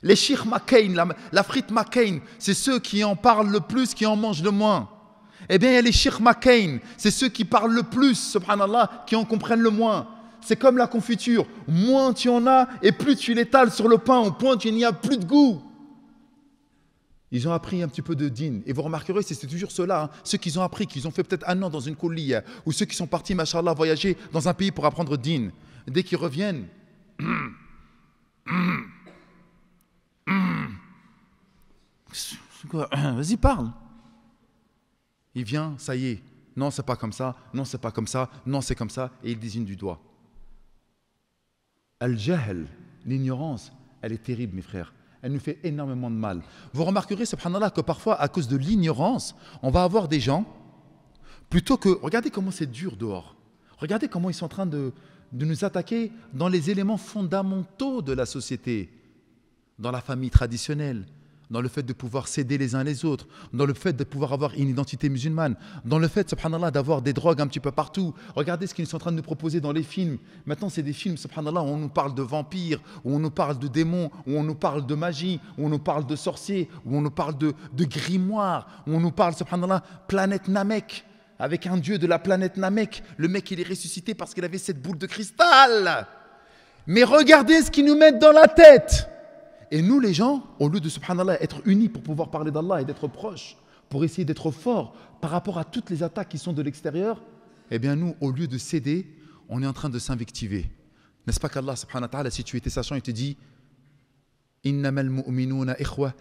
Les Shirma la, frite c'est ceux qui en parlent le plus, qui en mangent le moins. Eh bien, il y a les Shirma c'est ceux qui parlent le plus, subhanallah, qui en comprennent le moins. C'est comme la confiture, moins tu en as et plus tu l'étales sur le pain, au point tu n'y a plus de goût. Ils ont appris un petit peu de din. Et vous remarquerez, c'est toujours cela. là hein. Ceux qu'ils ont appris, qu'ils ont fait peut-être un an dans une colline, ou ceux qui sont partis, machallah, voyager dans un pays pour apprendre din. Dès qu'ils reviennent, vas-y, parle. Il vient, ça y est. Non, c'est pas comme ça. Non, c'est pas comme ça. Non, c'est comme ça. Et il désigne du doigt. Al-Jahl, l'ignorance, elle est terrible, mes frères elle nous fait énormément de mal. Vous remarquerez, subhanallah, que parfois, à cause de l'ignorance, on va avoir des gens, plutôt que, regardez comment c'est dur dehors, regardez comment ils sont en train de, de nous attaquer dans les éléments fondamentaux de la société, dans la famille traditionnelle, dans le fait de pouvoir s'aider les uns les autres, dans le fait de pouvoir avoir une identité musulmane, dans le fait, subhanallah, d'avoir des drogues un petit peu partout. Regardez ce qu'ils sont en train de nous proposer dans les films. Maintenant, c'est des films, subhanallah, où on nous parle de vampires, où on nous parle de démons, où on nous parle de magie, où on nous parle de sorciers, où on nous parle de, grimoires, où on nous parle, subhanallah, planète Namek, avec un dieu de la planète Namek. Le mec, il est ressuscité parce qu'il avait cette boule de cristal. Mais regardez ce qu'ils nous mettent dans la tête. Et nous, les gens, au lieu de, subhanallah, être unis pour pouvoir parler d'Allah et d'être proches, pour essayer d'être forts par rapport à toutes les attaques qui sont de l'extérieur, eh bien nous, au lieu de céder, on est en train de s'invectiver. N'est-ce pas qu'Allah, si tu étais sachant, il te dit «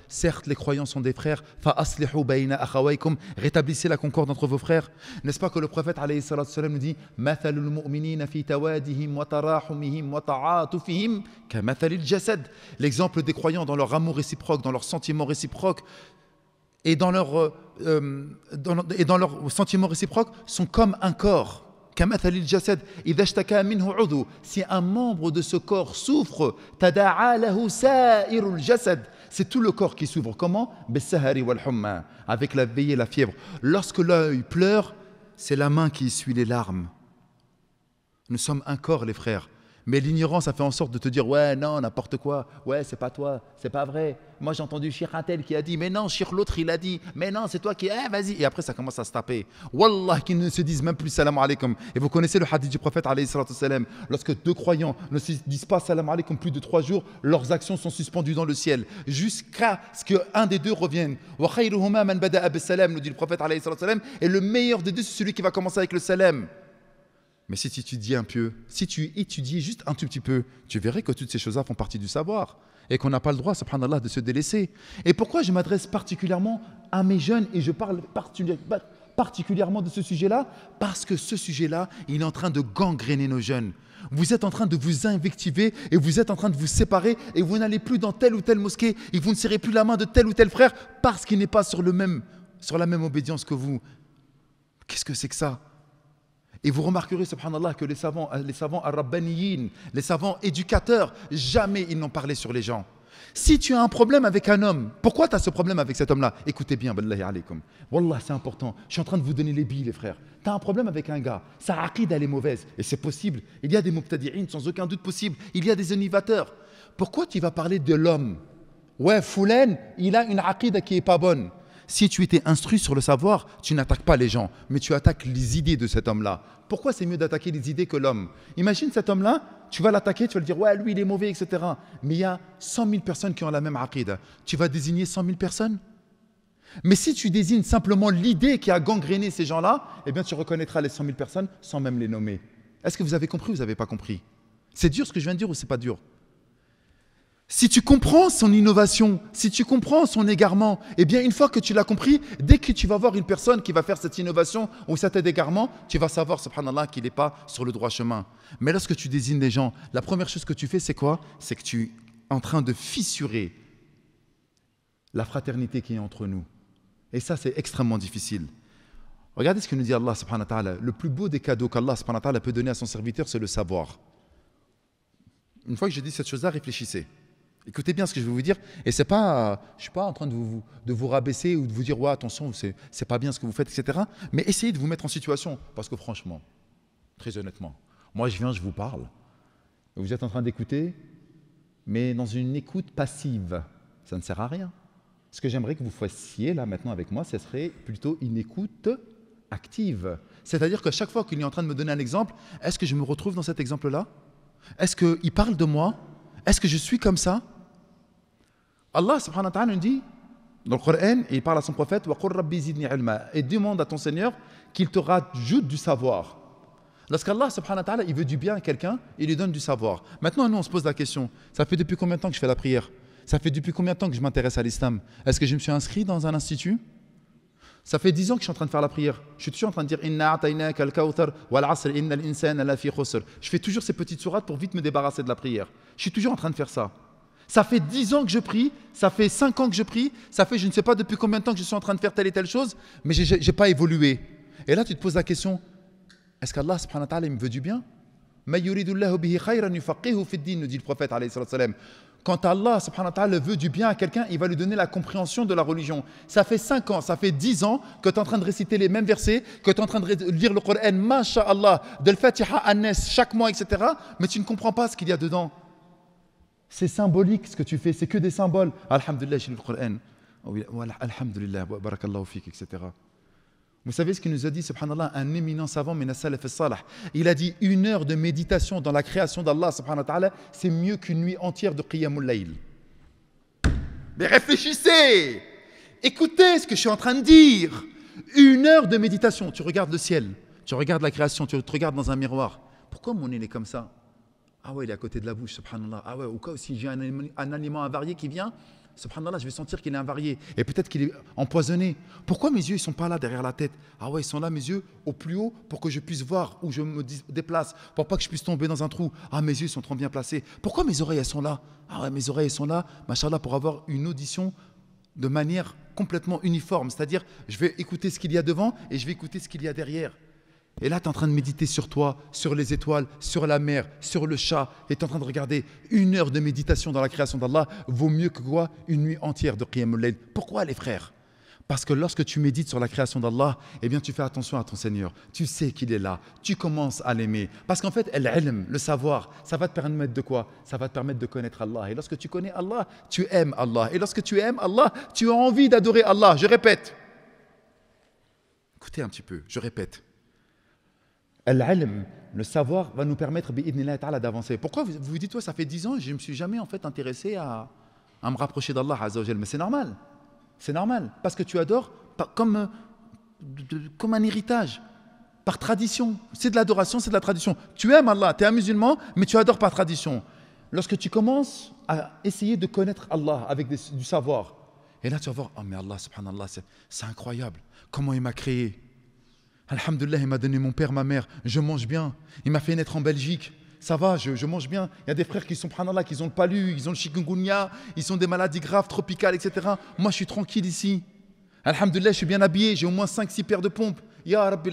Certes, les croyants sont des frères. Rétablissez la concorde entre vos frères. N'est-ce pas que le prophète salam, nous dit L'exemple des croyants dans leur amour réciproque, dans leur sentiment réciproque et dans leur, euh, euh, et dans leur sentiment réciproque sont comme un corps. Si un membre de ce corps souffre, c'est tout le corps qui souffre. Comment Avec la veille et la fièvre. Lorsque l'œil pleure, c'est la main qui essuie les larmes. Nous sommes un corps, les frères. Mais l'ignorance, a fait en sorte de te dire Ouais, non, n'importe quoi. Ouais, c'est pas toi. C'est pas vrai. Moi, j'ai entendu tel qui a dit Mais non, Chir l'autre, il a dit Mais non, c'est toi qui. Eh, vas-y. Et après, ça commence à se taper. Wallah, qu'ils ne se disent même plus Salam alaikum. Et vous connaissez le hadith du prophète salam. Lorsque deux croyants ne se disent pas Salam alaikum plus de trois jours, leurs actions sont suspendues dans le ciel. Jusqu'à ce qu'un des deux revienne. Wa man bada salam, nous dit le prophète Et le meilleur des deux, c'est celui qui va commencer avec le salam. Mais si tu étudies un peu, si tu étudies juste un tout petit peu, tu verrais que toutes ces choses-là font partie du savoir et qu'on n'a pas le droit, subhanallah, de se délaisser. Et pourquoi je m'adresse particulièrement à mes jeunes et je parle particulièrement de ce sujet-là Parce que ce sujet-là, il est en train de gangréner nos jeunes. Vous êtes en train de vous invectiver et vous êtes en train de vous séparer et vous n'allez plus dans telle ou telle mosquée et vous ne serrez plus la main de tel ou tel frère parce qu'il n'est pas sur, le même, sur la même obédience que vous. Qu'est-ce que c'est que ça et vous remarquerez, subhanallah, que les savants, euh, les savants les savants éducateurs, jamais ils n'ont parlé sur les gens. Si tu as un problème avec un homme, pourquoi tu as ce problème avec cet homme-là Écoutez bien, Wallahi alaikum. Wallah, c'est important. Je suis en train de vous donner les billes, les frères. Tu as un problème avec un gars. Sa aqid, elle est mauvaise. Et c'est possible. Il y a des mubtadi'in, sans aucun doute possible. Il y a des innovateurs. Pourquoi tu vas parler de l'homme Ouais, Foulen, il a une aqida qui est pas bonne si tu étais instruit sur le savoir, tu n'attaques pas les gens, mais tu attaques les idées de cet homme-là. Pourquoi c'est mieux d'attaquer les idées que l'homme Imagine cet homme-là, tu vas l'attaquer, tu vas lui dire, ouais, lui, il est mauvais, etc. Mais il y a 100 000 personnes qui ont la même aqida. Tu vas désigner 100 000 personnes mais si tu désignes simplement l'idée qui a gangréné ces gens-là, eh bien tu reconnaîtras les 100 000 personnes sans même les nommer. Est-ce que vous avez compris ou vous n'avez pas compris C'est dur ce que je viens de dire ou c'est pas dur si tu comprends son innovation, si tu comprends son égarement, eh bien, une fois que tu l'as compris, dès que tu vas voir une personne qui va faire cette innovation ou cet égarement, tu vas savoir, subhanallah, qu'il n'est pas sur le droit chemin. Mais lorsque tu désignes des gens, la première chose que tu fais, c'est quoi C'est que tu es en train de fissurer la fraternité qui est entre nous. Et ça, c'est extrêmement difficile. Regardez ce que nous dit Allah subhanahu Le plus beau des cadeaux qu'Allah subhanahu peut donner à son serviteur, c'est le savoir. Une fois que j'ai dit cette chose-là, réfléchissez. Écoutez bien ce que je vais vous dire. Et c'est pas, je suis pas en train de vous, de vous rabaisser ou de vous dire ouais, attention, c'est pas bien ce que vous faites, etc. Mais essayez de vous mettre en situation. Parce que franchement, très honnêtement, moi je viens, je vous parle. Vous êtes en train d'écouter, mais dans une écoute passive. Ça ne sert à rien. Ce que j'aimerais que vous fassiez là maintenant avec moi, ce serait plutôt une écoute active. C'est-à-dire que chaque fois qu'il est en train de me donner un exemple, est-ce que je me retrouve dans cet exemple-là Est-ce qu'il parle de moi Est-ce que je suis comme ça Allah subhanahu wa ta'ala nous dit dans le Coran, il parle à son prophète et demande à ton Seigneur qu'il te rajoute du savoir. Lorsqu'Allah subhanahu wa ta'ala, il veut du bien à quelqu'un, il lui donne du savoir. Maintenant, nous, on se pose la question, ça fait depuis combien de temps que je fais la prière Ça fait depuis combien de temps que je m'intéresse à l'islam Est-ce que je me suis inscrit dans un institut ça fait dix ans que je suis en train de faire la prière. Je suis toujours en train de dire Inna Je fais toujours ces petites sourates pour vite me débarrasser de la prière. Je suis toujours en train de faire ça. Ça fait dix ans que je prie, ça fait cinq ans que je prie, ça fait je ne sais pas depuis combien de temps que je suis en train de faire telle et telle chose, mais je n'ai pas évolué. Et là, tu te poses la question, est-ce qu'Allah subhanahu wa ta'ala me veut du bien nous dit le prophète Quand Allah subhanahu wa ta'ala veut du bien à quelqu'un, il va lui donner la compréhension de la religion. Ça fait 5 ans, ça fait 10 ans que tu es en train de réciter les mêmes versets, que tu es en train de lire le Coran, masha'Allah, de le Fatiha, chaque mois, etc. Mais tu ne comprends pas ce qu'il y a dedans. C'est symbolique ce que tu fais, c'est que des symboles. Alhamdulillah, j'ai le Coran. Oh alhamdulillah, barakallahu fik, etc. Vous savez ce qu'il nous a dit, subhanallah, un éminent savant, Il a dit une heure de méditation dans la création d'Allah, c'est mieux qu'une nuit entière de Qiyamul Layl. Mais réfléchissez Écoutez ce que je suis en train de dire Une heure de méditation, tu regardes le ciel, tu regardes la création, tu te regardes dans un miroir. Pourquoi mon nez est comme ça ah ouais, il est à côté de la bouche, subhanallah. Ah ouais, ou cas où si j'ai un, aliment avarié qui vient, subhanallah, je vais sentir qu'il est invarié Et peut-être qu'il est empoisonné. Pourquoi mes yeux, ils sont pas là derrière la tête Ah ouais, ils sont là, mes yeux, au plus haut, pour que je puisse voir où je me déplace, pour pas que je puisse tomber dans un trou. Ah, mes yeux sont trop bien placés. Pourquoi mes oreilles, elles sont là Ah ouais, mes oreilles, elles sont là, machallah, pour avoir une audition de manière complètement uniforme. C'est-à-dire, je vais écouter ce qu'il y a devant et je vais écouter ce qu'il y a derrière. Et là, tu es en train de méditer sur toi, sur les étoiles, sur la mer, sur le chat, et tu es en train de regarder une heure de méditation dans la création d'Allah, vaut mieux que quoi Une nuit entière de prière Layl. Pourquoi les frères parce que lorsque tu médites sur la création d'Allah, eh bien tu fais attention à ton Seigneur. Tu sais qu'il est là. Tu commences à l'aimer. Parce qu'en fait, le savoir, ça va te permettre de quoi Ça va te permettre de connaître Allah. Et lorsque tu connais Allah, tu aimes Allah. Et lorsque tu aimes Allah, tu as envie d'adorer Allah. Je répète. Écoutez un petit peu, je répète le savoir va nous permettre d'avancer. Pourquoi vous vous dites, toi, ça fait dix ans, je ne me suis jamais en fait intéressé à, me rapprocher d'Allah Mais c'est normal. C'est normal. Parce que tu adores comme, comme un héritage, par tradition. C'est de l'adoration, c'est de la tradition. Tu aimes Allah, tu es un musulman, mais tu adores par tradition. Lorsque tu commences à essayer de connaître Allah avec du savoir, et là tu vas voir, oh mais Allah, c'est incroyable. Comment il m'a créé Alhamdulillah, il m'a donné mon père, ma mère, je mange bien. Il m'a fait naître en Belgique. Ça va, je, mange bien. Il y a des frères qui sont, subhanallah, qui ont le palu, ils ont le chikungunya, ils ont des maladies graves, tropicales, etc. Moi, je suis tranquille ici. Alhamdulillah, je suis bien habillé, j'ai au moins 5-6 paires de pompes. Ya Rabbi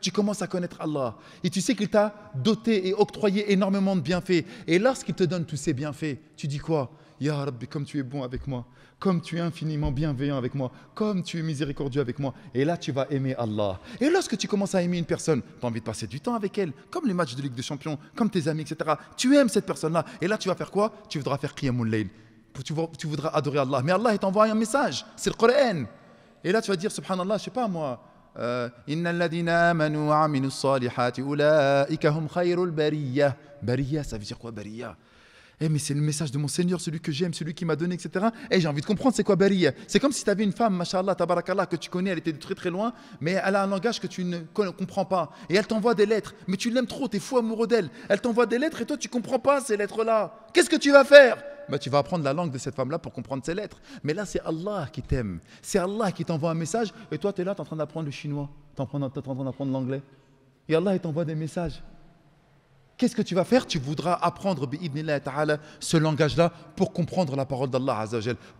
tu commences à connaître Allah. Et tu sais qu'il t'a doté et octroyé énormément de bienfaits. Et lorsqu'il te donne tous ces bienfaits, tu dis quoi Ya Rabbi, comme tu es bon avec moi comme tu es infiniment bienveillant avec moi, comme tu es miséricordieux avec moi. Et là, tu vas aimer Allah. Et lorsque tu commences à aimer une personne, tu as envie de passer du temps avec elle, comme les matchs de Ligue des Champions, comme tes amis, etc. Tu aimes cette personne-là. Et là, tu vas faire quoi Tu voudras faire Qiyamul Layl. Tu, tu voudras adorer Allah. Mais Allah, t'envoie un message. C'est le Coran. Et là, tu vas dire, subhanallah, je sais pas moi. Euh, Inna hum ça veut dire quoi, eh, mais c'est le message de mon Seigneur, celui que j'aime, celui qui m'a donné, etc. Eh, j'ai envie de comprendre c'est quoi Bariya. C'est comme si tu avais une femme, mashallah, tabarakallah, que tu connais, elle était de très très loin, mais elle a un langage que tu ne comprends pas. Et elle t'envoie des lettres, mais tu l'aimes trop, tu es fou amoureux d'elle. Elle t'envoie des lettres et toi, tu ne comprends pas ces lettres-là. Qu'est-ce que tu vas faire bah, tu vas apprendre la langue de cette femme-là pour comprendre ces lettres. Mais là, c'est Allah qui t'aime. C'est Allah qui t'envoie un message et toi, tu es là, tu en train d'apprendre le chinois, tu es en train d'apprendre l'anglais. Et Allah, il t'envoie des messages. Qu'est-ce que tu vas faire Tu voudras apprendre ce langage-là pour comprendre la parole d'Allah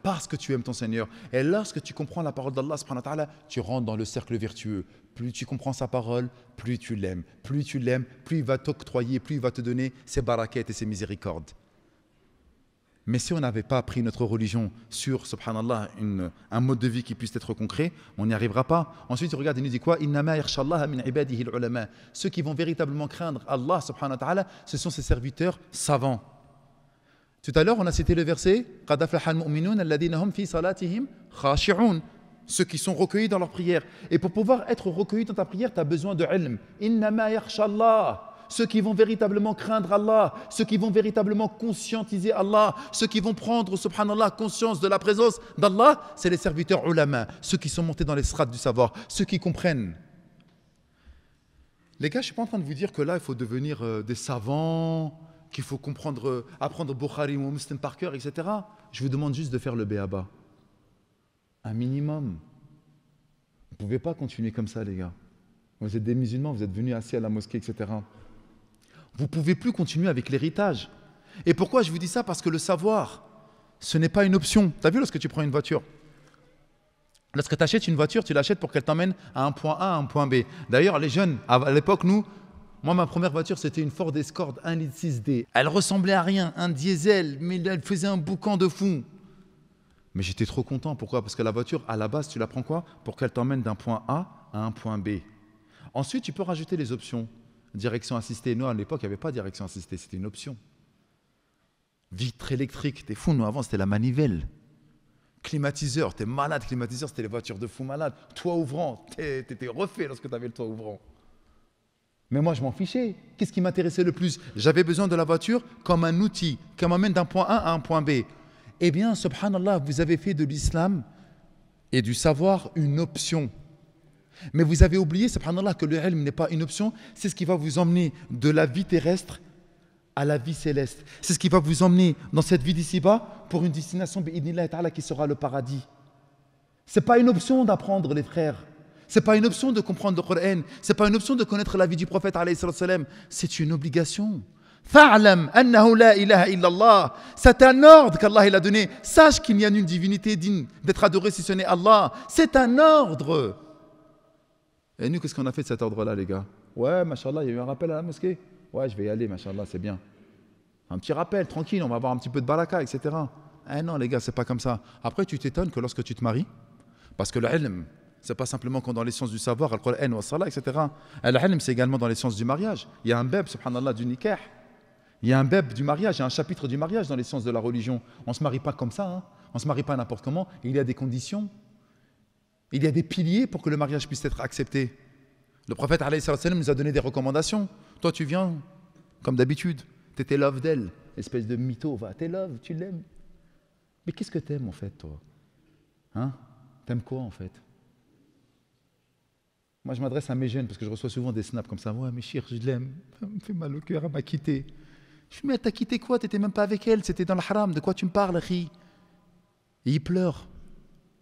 parce que tu aimes ton Seigneur. Et lorsque tu comprends la parole d'Allah, tu rentres dans le cercle vertueux. Plus tu comprends sa parole, plus tu l'aimes. Plus tu l'aimes, plus il va t'octroyer, plus il va te donner ses baraquettes et ses miséricordes. Mais si on n'avait pas pris notre religion sur, subhanallah, un mode de vie qui puisse être concret, on n'y arrivera pas. Ensuite, regarde, il nous dit quoi Ceux qui vont véritablement craindre Allah, subhanahu ce sont ses serviteurs savants. Tout à l'heure, on a cité le verset hum Ceux qui sont recueillis dans leur prière. Et pour pouvoir être recueillis dans ta prière, tu as besoin de ilm ceux qui vont véritablement craindre Allah, ceux qui vont véritablement conscientiser Allah, ceux qui vont prendre, subhanallah, conscience de la présence d'Allah, c'est les serviteurs ulama, ceux qui sont montés dans les strates du savoir, ceux qui comprennent. Les gars, je ne suis pas en train de vous dire que là, il faut devenir euh, des savants, qu'il faut comprendre, euh, apprendre Bukhari ou Muslim par cœur, etc. Je vous demande juste de faire le béaba. Un minimum. Vous ne pouvez pas continuer comme ça, les gars. Vous êtes des musulmans, vous êtes venus assis à la mosquée, etc. Vous ne pouvez plus continuer avec l'héritage. Et pourquoi je vous dis ça Parce que le savoir, ce n'est pas une option. Tu as vu lorsque tu prends une voiture Lorsque tu achètes une voiture, tu l'achètes pour qu'elle t'emmène à un point A, à un point B. D'ailleurs, les jeunes, à l'époque, nous, moi, ma première voiture, c'était une Ford Escort 1.6D. Elle ressemblait à rien, un diesel, mais elle faisait un boucan de fond. Mais j'étais trop content. Pourquoi Parce que la voiture, à la base, tu la prends quoi Pour qu'elle t'emmène d'un point A à un point B. Ensuite, tu peux rajouter les options. Direction assistée, nous à l'époque, il n'y avait pas de direction assistée, c'était une option. Vitre électrique, t'es fou, nous avant c'était la manivelle. Climatiseur, t'es malade, climatiseur, c'était les voitures de fous malade. Toit ouvrant, t'étais refait lorsque t'avais le toit ouvrant. Mais moi, je m'en fichais. Qu'est-ce qui m'intéressait le plus J'avais besoin de la voiture comme un outil, qui m'amène d'un point A à un point B. Eh bien, subhanallah, vous avez fait de l'islam et du savoir une option. Mais vous avez oublié, subhanallah, que le ilm n'est pas une option, c'est ce qui va vous emmener de la vie terrestre à la vie céleste. C'est ce qui va vous emmener dans cette vie d'ici-bas pour une destination qui sera le paradis. Ce n'est pas une option d'apprendre les frères. Ce n'est pas une option de comprendre le Coran. n'est pas une option de connaître la vie du prophète C'est une obligation. C'est un ordre qu'Allah il a donné. Sache qu'il n'y a nulle divinité digne d'être adorée si ce n'est Allah. C'est un ordre. Et nous, qu'est-ce qu'on a fait de cet ordre-là, les gars Ouais, machallah, il y a eu un rappel à la mosquée. Ouais, je vais y aller, machallah, c'est bien. Un petit rappel, tranquille, on va avoir un petit peu de balaka, etc. Eh non, les gars, c'est pas comme ça. Après, tu t'étonnes que lorsque tu te maries, parce que le ilm, c'est pas simplement est dans les sciences du savoir, al Qur'an etc. Al ilm, c'est également dans les sciences du mariage. Il y a un beb, subhanallah, du nikah. Il y a un beb du mariage, il y a un chapitre du mariage dans les sciences de la religion. On se marie pas comme ça, hein. on se marie pas n'importe comment. Il y a des conditions, il y a des piliers pour que le mariage puisse être accepté. Le prophète nous a donné des recommandations. Toi, tu viens, comme d'habitude, tu étais love d'elle, espèce de mytho, va, t'es love, tu l'aimes. Mais qu'est-ce que tu aimes, en fait, toi Hein T'aimes quoi en fait Moi, je m'adresse à mes jeunes parce que je reçois souvent des snaps comme ça. Ouais, mes chère, je l'aime. Ça me fait mal au cœur, elle m'a quitté. Je lui dis, mais t'as quitté quoi T'étais même pas avec elle, c'était dans le haram. De quoi tu me parles, Ri Et il pleure.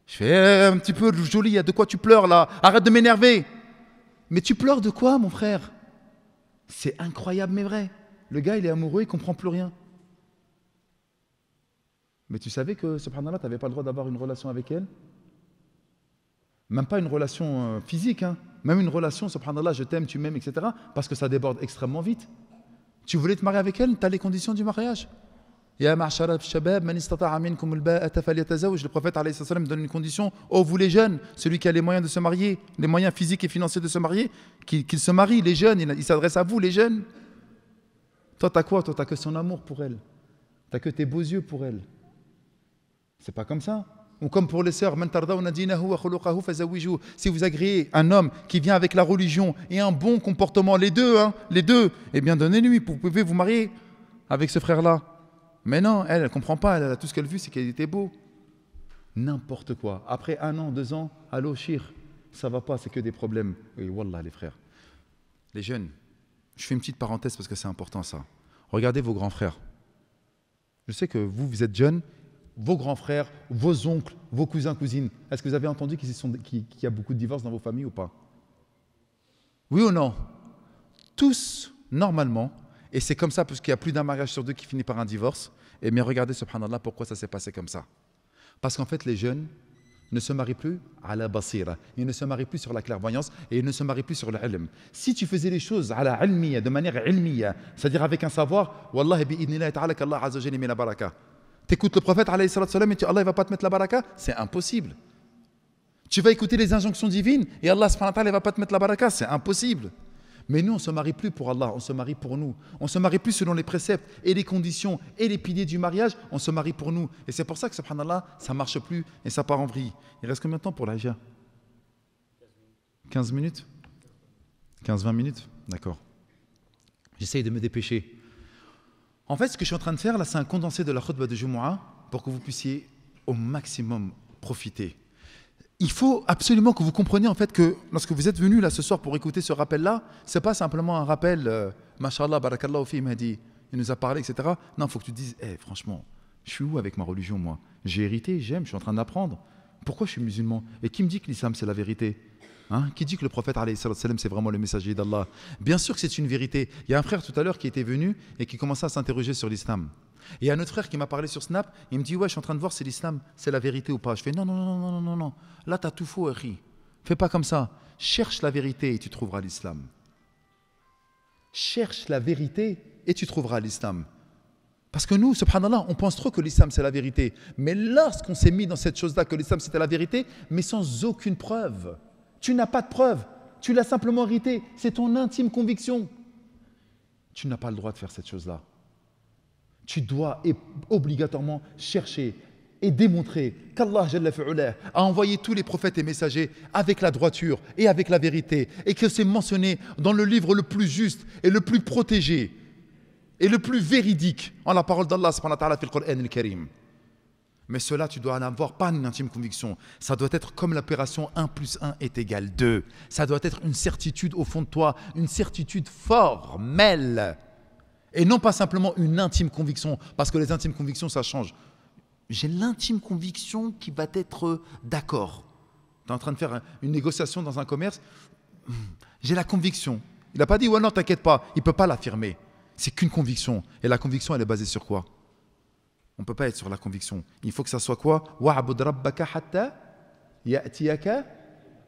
Je fais eh, un petit peu joli, il y a de quoi tu pleures là, arrête de m'énerver. Mais tu pleures de quoi, mon frère C'est incroyable, mais vrai. Le gars, il est amoureux, il comprend plus rien. Mais tu savais que, subhanallah, tu n'avais pas le droit d'avoir une relation avec elle Même pas une relation euh, physique, hein même une relation, subhanallah, je t'aime, tu m'aimes, etc. Parce que ça déborde extrêmement vite. Tu voulais te marier avec elle, tu as les conditions du mariage. Le prophète alayhi donne une condition oh vous les jeunes, celui qui a les moyens de se marier, les moyens physiques et financiers de se marier, qu'il se marie, les jeunes, il, s'adresse à vous les jeunes. Toi t'as quoi Toi t'as que son amour pour elle. T'as que tes beaux yeux pour elle. C'est pas comme ça. Ou comme pour les sœurs, si vous agréez un homme qui vient avec la religion et un bon comportement, les deux, hein, les deux, eh bien donnez-lui, vous pouvez vous marier avec ce frère-là. Mais non, elle, elle comprend pas. Elle, a tout ce qu'elle a vu, c'est qu'elle était beau. N'importe quoi. Après un an, deux ans, allô, chir, ça va pas, c'est que des problèmes. Oui, wallah, les frères. Les jeunes, je fais une petite parenthèse parce que c'est important ça. Regardez vos grands frères. Je sais que vous, vous êtes jeunes, vos grands frères, vos oncles, vos cousins, cousines. Est-ce que vous avez entendu qu'il y a beaucoup de divorces dans vos familles ou pas Oui ou non Tous, normalement, et c'est comme ça, parce qu'il y a plus d'un mariage sur deux qui finit par un divorce. Et mais regardez, subhanallah, pourquoi ça s'est passé comme ça. Parce qu'en fait, les jeunes ne se marient plus à la basira. Ils ne se marient plus sur la clairvoyance et ils ne se marient plus sur l'ilm. Si tu faisais les choses à la ilmiya, de manière ilmiya, c'est-à-dire avec un savoir, Wallah, baraka. T'écoutes le prophète, et tu, Allah, il va pas te mettre la baraka C'est impossible. Tu vas écouter les injonctions divines et Allah, subhanahu wa va pas te mettre la baraka C'est impossible. Mais nous, on ne se marie plus pour Allah, on se marie pour nous. On se marie plus selon les préceptes et les conditions et les piliers du mariage, on se marie pour nous. Et c'est pour ça que, subhanallah, ça ne marche plus et ça part en vrille. Il reste combien de temps pour la 15 minutes 15-20 minutes D'accord. J'essaye de me dépêcher. En fait, ce que je suis en train de faire, là, c'est un condensé de la khutbah de Jumu'ah pour que vous puissiez au maximum profiter il faut absolument que vous compreniez en fait que lorsque vous êtes venu là ce soir pour écouter ce rappel-là, ce n'est pas simplement un rappel, Masha'Allah, euh, Mashallah, Barakallah, il m'a dit, il nous a parlé, etc. Non, il faut que tu dises, Eh, franchement, je suis où avec ma religion, moi J'ai hérité, j'aime, je suis en train d'apprendre. Pourquoi je suis musulman Et qui me dit que l'islam, c'est la vérité Hein, qui dit que le prophète c'est vraiment le messager d'Allah Bien sûr que c'est une vérité. Il y a un frère tout à l'heure qui était venu et qui commençait à s'interroger sur l'islam. Et un autre frère qui m'a parlé sur Snap, il me dit Ouais, je suis en train de voir si l'islam, c'est la vérité ou pas. Je fais Non, non, non, non, non, non, non. Là, t'as tout faux, Eri. Fais pas comme ça. Cherche la vérité et tu trouveras l'islam. Cherche la vérité et tu trouveras l'islam. Parce que nous, subhanallah, on pense trop que l'islam c'est la vérité. Mais lorsqu'on s'est mis dans cette chose-là, que l'islam c'était la vérité, mais sans aucune preuve. Tu n'as pas de preuve. Tu l'as simplement hérité. C'est ton intime conviction. Tu n'as pas le droit de faire cette chose-là tu dois obligatoirement chercher et démontrer qu'Allah a envoyé tous les prophètes et messagers avec la droiture et avec la vérité, et que c'est mentionné dans le livre le plus juste et le plus protégé et le plus véridique en la parole d'Allah Mais cela, tu dois en pas une intime conviction. Ça doit être comme l'opération 1 plus 1 est égal 2. Ça doit être une certitude au fond de toi, une certitude formelle. Et non pas simplement une intime conviction, parce que les intimes convictions, ça change. J'ai l'intime conviction qui va être d'accord. Tu es en train de faire une négociation dans un commerce. Hmm, j'ai la conviction. Il n'a pas dit, ouais, non, t'inquiète pas, il ne peut pas l'affirmer. C'est qu'une conviction. Et la conviction, elle est basée sur quoi On ne peut pas être sur la conviction. Il faut que ça soit quoi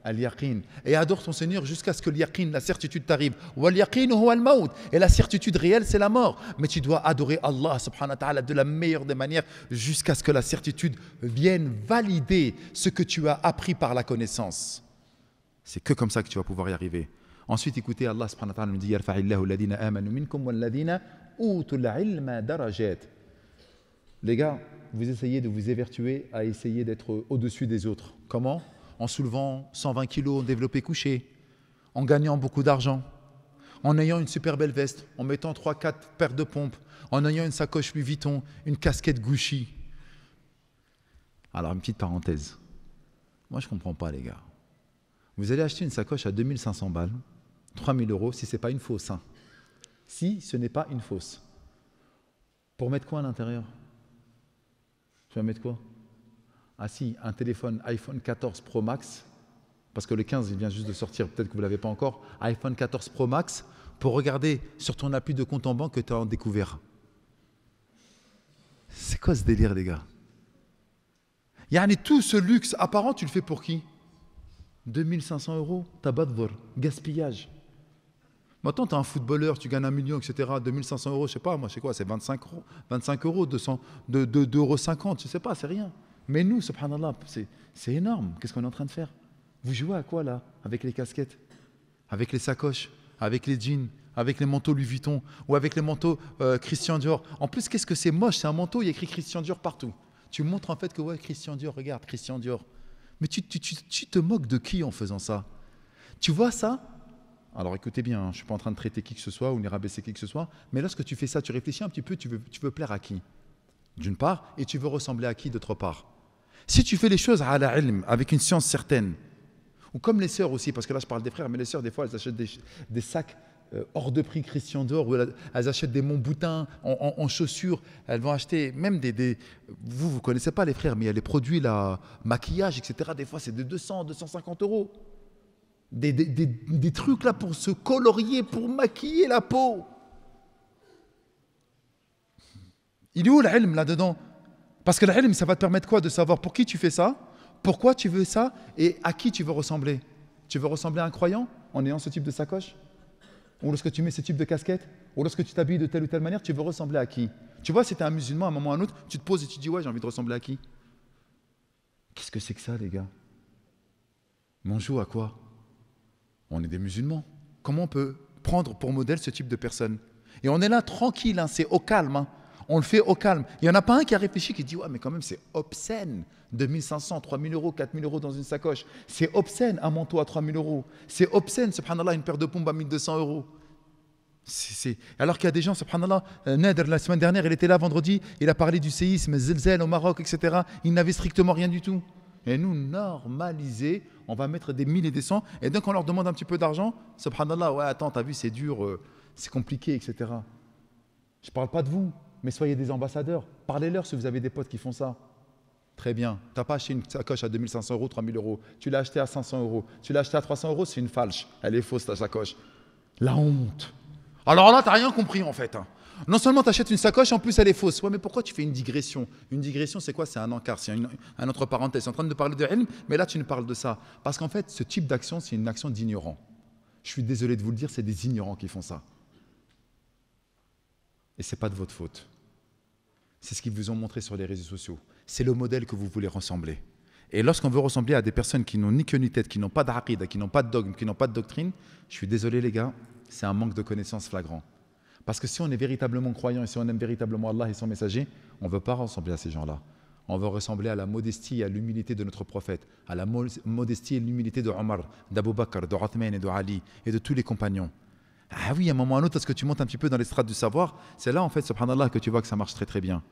al Et adore ton Seigneur jusqu'à ce que l'Yaqin, la certitude, t'arrive. Et la certitude réelle, c'est la mort. Mais tu dois adorer Allah subhanahu wa ta'ala de la meilleure des manières jusqu'à ce que la certitude vienne valider ce que tu as appris par la connaissance. C'est que comme ça que tu vas pouvoir y arriver. Ensuite, écoutez, Allah subhanahu nous dit Les gars, vous essayez de vous évertuer à essayer d'être au-dessus des autres. Comment en soulevant 120 kilos en développé couché, en gagnant beaucoup d'argent, en ayant une super belle veste, en mettant 3-4 paires de pompes, en ayant une sacoche Louis Vuitton, une casquette Gucci. Alors, une petite parenthèse. Moi, je ne comprends pas, les gars. Vous allez acheter une sacoche à 2500 balles, 3000 euros, si ce n'est pas une fausse. Hein. Si ce n'est pas une fausse. Pour mettre quoi à l'intérieur Tu vas mettre quoi ah si, un téléphone iPhone 14 Pro Max, parce que le 15 il vient juste de sortir, peut-être que vous ne l'avez pas encore, iPhone 14 Pro Max, pour regarder sur ton appui de compte en banque que tu as en découvert. C'est quoi ce délire, les gars et tout ce luxe apparent, tu le fais pour qui 2500 euros, tabadvor, gaspillage. Maintenant, tu es un footballeur, tu gagnes un million, etc. 2500 euros, je sais pas, moi, je sais quoi, c'est 25 euros, 25 euros, 200, ne euros je sais pas, c'est rien. Mais nous, subhanallah, c'est énorme. Qu'est-ce qu'on est en train de faire Vous jouez à quoi là Avec les casquettes, avec les sacoches, avec les jeans, avec les manteaux Louis Vuitton ou avec les manteaux euh, Christian Dior. En plus, qu'est-ce que c'est moche C'est un manteau, il y a écrit Christian Dior partout. Tu montres en fait que ouais, Christian Dior, regarde, Christian Dior. Mais tu, te moques de qui en faisant ça Tu vois ça alors écoutez bien, hein, je ne suis pas en train de traiter qui que ce soit ou de rabaisser qui que ce soit, mais lorsque tu fais ça, tu réfléchis un petit peu, tu veux, tu veux plaire à qui D'une part, et tu veux ressembler à qui d'autre part si tu fais les choses à la ilm, avec une science certaine, ou comme les sœurs aussi, parce que là je parle des frères, mais les sœurs, des fois, elles achètent des, sacs euh, hors de prix Christian d'or, ou elles, achètent des monts en, en, chaussures, elles vont acheter même des, des, Vous, vous connaissez pas les frères, mais il y a les produits, là, maquillage, etc. Des fois, c'est de 200, 250 euros. Des, trucs là pour se colorier, pour maquiller la peau. Il est où helm là-dedans parce que mais ça va te permettre quoi De savoir pour qui tu fais ça, pourquoi tu veux ça et à qui tu veux ressembler. Tu veux ressembler à un croyant en ayant ce type de sacoche Ou lorsque tu mets ce type de casquette Ou lorsque tu t'habilles de telle ou telle manière, tu veux ressembler à qui Tu vois, si tu un musulman à un moment ou à un autre, tu te poses et tu te dis Ouais, j'ai envie de ressembler à qui Qu'est-ce que c'est que ça, les gars Mais on joue à quoi On est des musulmans. Comment on peut prendre pour modèle ce type de personne Et on est là tranquille, hein, c'est au calme. Hein. On le fait au calme. Il n'y en a pas un qui a réfléchi, qui dit Ouais, mais quand même, c'est obscène. 2500, 3000 euros, 4000 euros dans une sacoche. C'est obscène, un manteau à 3000 euros. C'est obscène, subhanallah, une paire de pompes à 1200 euros. C'est, Alors qu'il y a des gens, subhanallah, euh, Nader, la semaine dernière, il était là vendredi, il a parlé du séisme, Zelzel au Maroc, etc. Il n'avait strictement rien du tout. Et nous, normaliser, on va mettre des 1000 et des cents. Et donc, on leur demande un petit peu d'argent. Subhanallah, ouais, attends, t'as vu, c'est dur, euh, c'est compliqué, etc. Je parle pas de vous mais soyez des ambassadeurs. Parlez-leur si vous avez des potes qui font ça. Très bien. Tu n'as pas acheté une sacoche à 2500 euros, 3000 euros. Tu l'as acheté à 500 euros. Tu l'as acheté à 300 euros, c'est une falche. Elle est fausse, ta sacoche. La honte. Alors là, tu n'as rien compris en fait. Hein. Non seulement tu achètes une sacoche, en plus elle est fausse. Ouais, mais pourquoi tu fais une digression Une digression, c'est quoi C'est un encart, c'est un autre parenthèse. en train de parler de ilm, mais là tu ne parles de ça. Parce qu'en fait, ce type d'action, c'est une action d'ignorant. Je suis désolé de vous le dire, c'est des ignorants qui font ça. Et c'est pas de votre faute c'est ce qu'ils vous ont montré sur les réseaux sociaux. C'est le modèle que vous voulez ressembler. Et lorsqu'on veut ressembler à des personnes qui n'ont ni queue ni tête, qui n'ont pas d'aqida, qui n'ont pas de dogme, qui n'ont pas de doctrine, je suis désolé les gars, c'est un manque de connaissances flagrant. Parce que si on est véritablement croyant et si on aime véritablement Allah et son messager, on ne veut pas ressembler à ces gens-là. On veut ressembler à la modestie et à l'humilité de notre prophète, à la modestie et l'humilité de Omar, d'Abu Bakr, de Othman et de Ali et de tous les compagnons. Ah oui, à un moment ou à un autre, parce que tu montes un petit peu dans les strates du savoir, c'est là en fait, subhanallah, que tu vois que ça marche très très bien.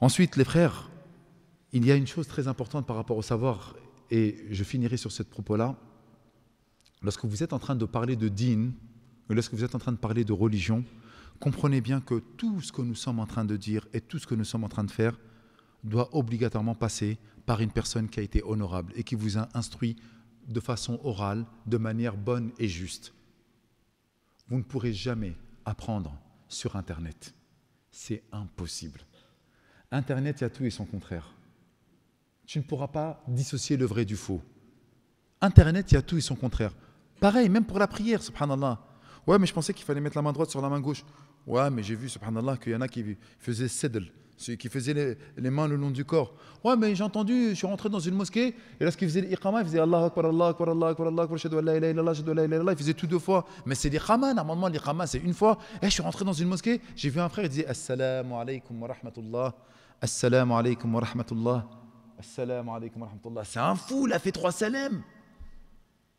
Ensuite, les frères, il y a une chose très importante par rapport au savoir, et je finirai sur cette propos-là. Lorsque vous êtes en train de parler de din, ou lorsque vous êtes en train de parler de religion, comprenez bien que tout ce que nous sommes en train de dire et tout ce que nous sommes en train de faire doit obligatoirement passer par une personne qui a été honorable et qui vous a instruit de façon orale, de manière bonne et juste. Vous ne pourrez jamais apprendre sur Internet. C'est impossible. Internet, il y a tout et son contraire. Tu ne pourras pas dissocier le vrai du faux. Internet, il y a tout et son contraire. Pareil, même pour la prière, subhanallah. Ouais, mais je pensais qu'il fallait mettre la main droite sur la main gauche. Ouais, mais j'ai vu, subhanallah, qu'il y en a qui faisaient sédl » celui qui faisait les, mains le long du corps. Ouais, mais j'ai entendu, je suis rentré dans une mosquée, et lorsqu'il faisait l'iqama, il faisait Allah Akbar, Allah Akbar, Allah Akbar, Allah Akbar, Shadu Allah, Allah, Shadu Allah, il faisait tout deux fois. Mais c'est l'iqama, normalement, l'iqama, c'est une fois. Et eh, je suis rentré dans une mosquée, j'ai vu un frère, il disait Assalamu alaykum wa rahmatullah, Assalamu alaikum wa rahmatullah, Assalamu alaykum wa rahmatullah. C'est un fou, il a fait trois salams.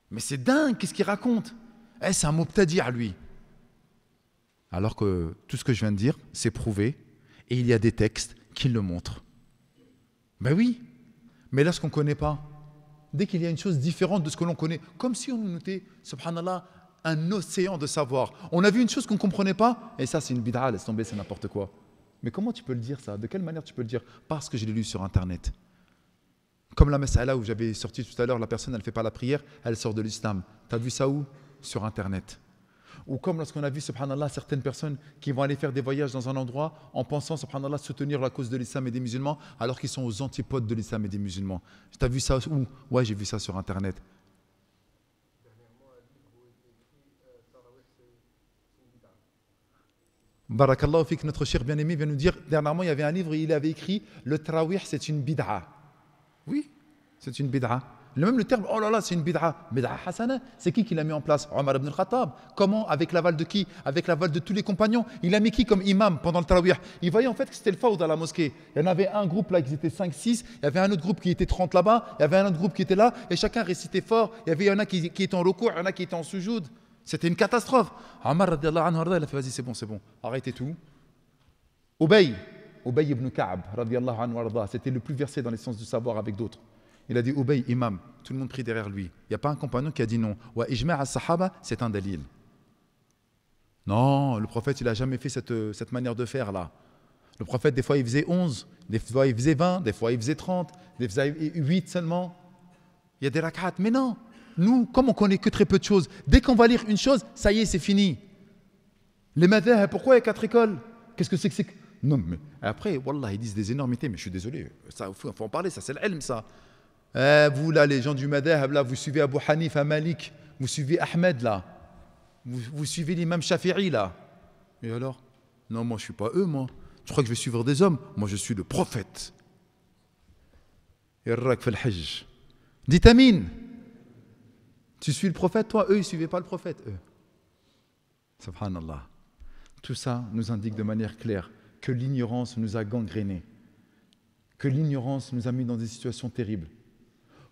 Mais c'est dingue, qu'est-ce qu'il raconte Eh, c'est un mot à lui. Alors que tout ce que je viens de dire, c'est prouvé et il y a des textes qui le montrent. Ben oui, mais là, ce qu'on ne connaît pas, dès qu'il y a une chose différente de ce que l'on connaît, comme si on notait, était, subhanallah, un océan de savoir. On a vu une chose qu'on ne comprenait pas, et ça, c'est une bid'a, laisse tomber, c'est n'importe quoi. Mais comment tu peux le dire ça De quelle manière tu peux le dire Parce que je l'ai lu sur Internet. Comme la messala où j'avais sorti tout à l'heure, la personne, elle ne fait pas la prière, elle sort de l'islam. Tu as vu ça où Sur Internet. Ou comme lorsqu'on a vu, subhanallah, certaines personnes qui vont aller faire des voyages dans un endroit en pensant, subhanallah, soutenir la cause de l'islam et des musulmans, alors qu'ils sont aux antipodes de l'islam et des musulmans. as vu ça où Ouais, j'ai vu ça sur Internet. Barakallahu fik, notre cher bien-aimé vient nous dire, dernièrement, il y avait un livre, il avait écrit « Le trawih, c'est une bid'a ». Oui, c'est une bid'a. Même le terme, oh là là, c'est une bid'a. Bid'a hasana, c'est qui qui l'a mis en place Omar ibn khattab Comment Avec l'aval de qui Avec l'aval de tous les compagnons. Il a mis qui comme imam pendant le tarawih Il voyait en fait que c'était le faoud à la mosquée. Il y en avait un groupe là qui étaient 5-6, il y avait un autre groupe qui était 30 là-bas, il y avait un autre groupe qui était là, et chacun récitait fort. Il y avait un qui, qui était en recours, un qui était en sujoud. C'était une catastrophe. Omar, il a fait vas-y, c'est bon, c'est bon, arrêtez tout. Obey, Obey ibn Ka'b, c'était le plus versé dans les sens du savoir avec d'autres. Il a dit Obey, imam. Tout le monde prie derrière lui. Il n'y a pas un compagnon qui a dit non. Wa ijma' sahaba c'est un dalil. Non, le prophète, il n'a jamais fait cette, euh, cette manière de faire là. Le prophète, des fois, il faisait 11, des fois, il faisait 20, des fois, il faisait 30, des fois, il faisait 8 seulement. Il y a des rak'at. Mais non, nous, comme on connaît que très peu de choses, dès qu'on va lire une chose, ça y est, c'est fini. Les madhhab, pourquoi il y a quatre écoles Qu'est-ce que c'est que c'est Non, mais après, Wallah, ils disent des énormités, mais je suis désolé, ça, faut, en parler, ça, c'est helm ça. Eh, vous là, les gens du Madhab, là, vous suivez Abu Hanif, Malik, vous suivez Ahmed là, vous, suivez l'imam Shafi'i là. Et alors Non, moi je suis pas eux, moi. Tu crois que je vais suivre des hommes Moi je suis le prophète. Dit Amin, tu suis le prophète, toi Eux, ils ne suivaient pas le prophète, eux. Subhanallah. Tout ça nous indique de manière claire que l'ignorance nous a gangrénés, que l'ignorance nous a mis dans des situations terribles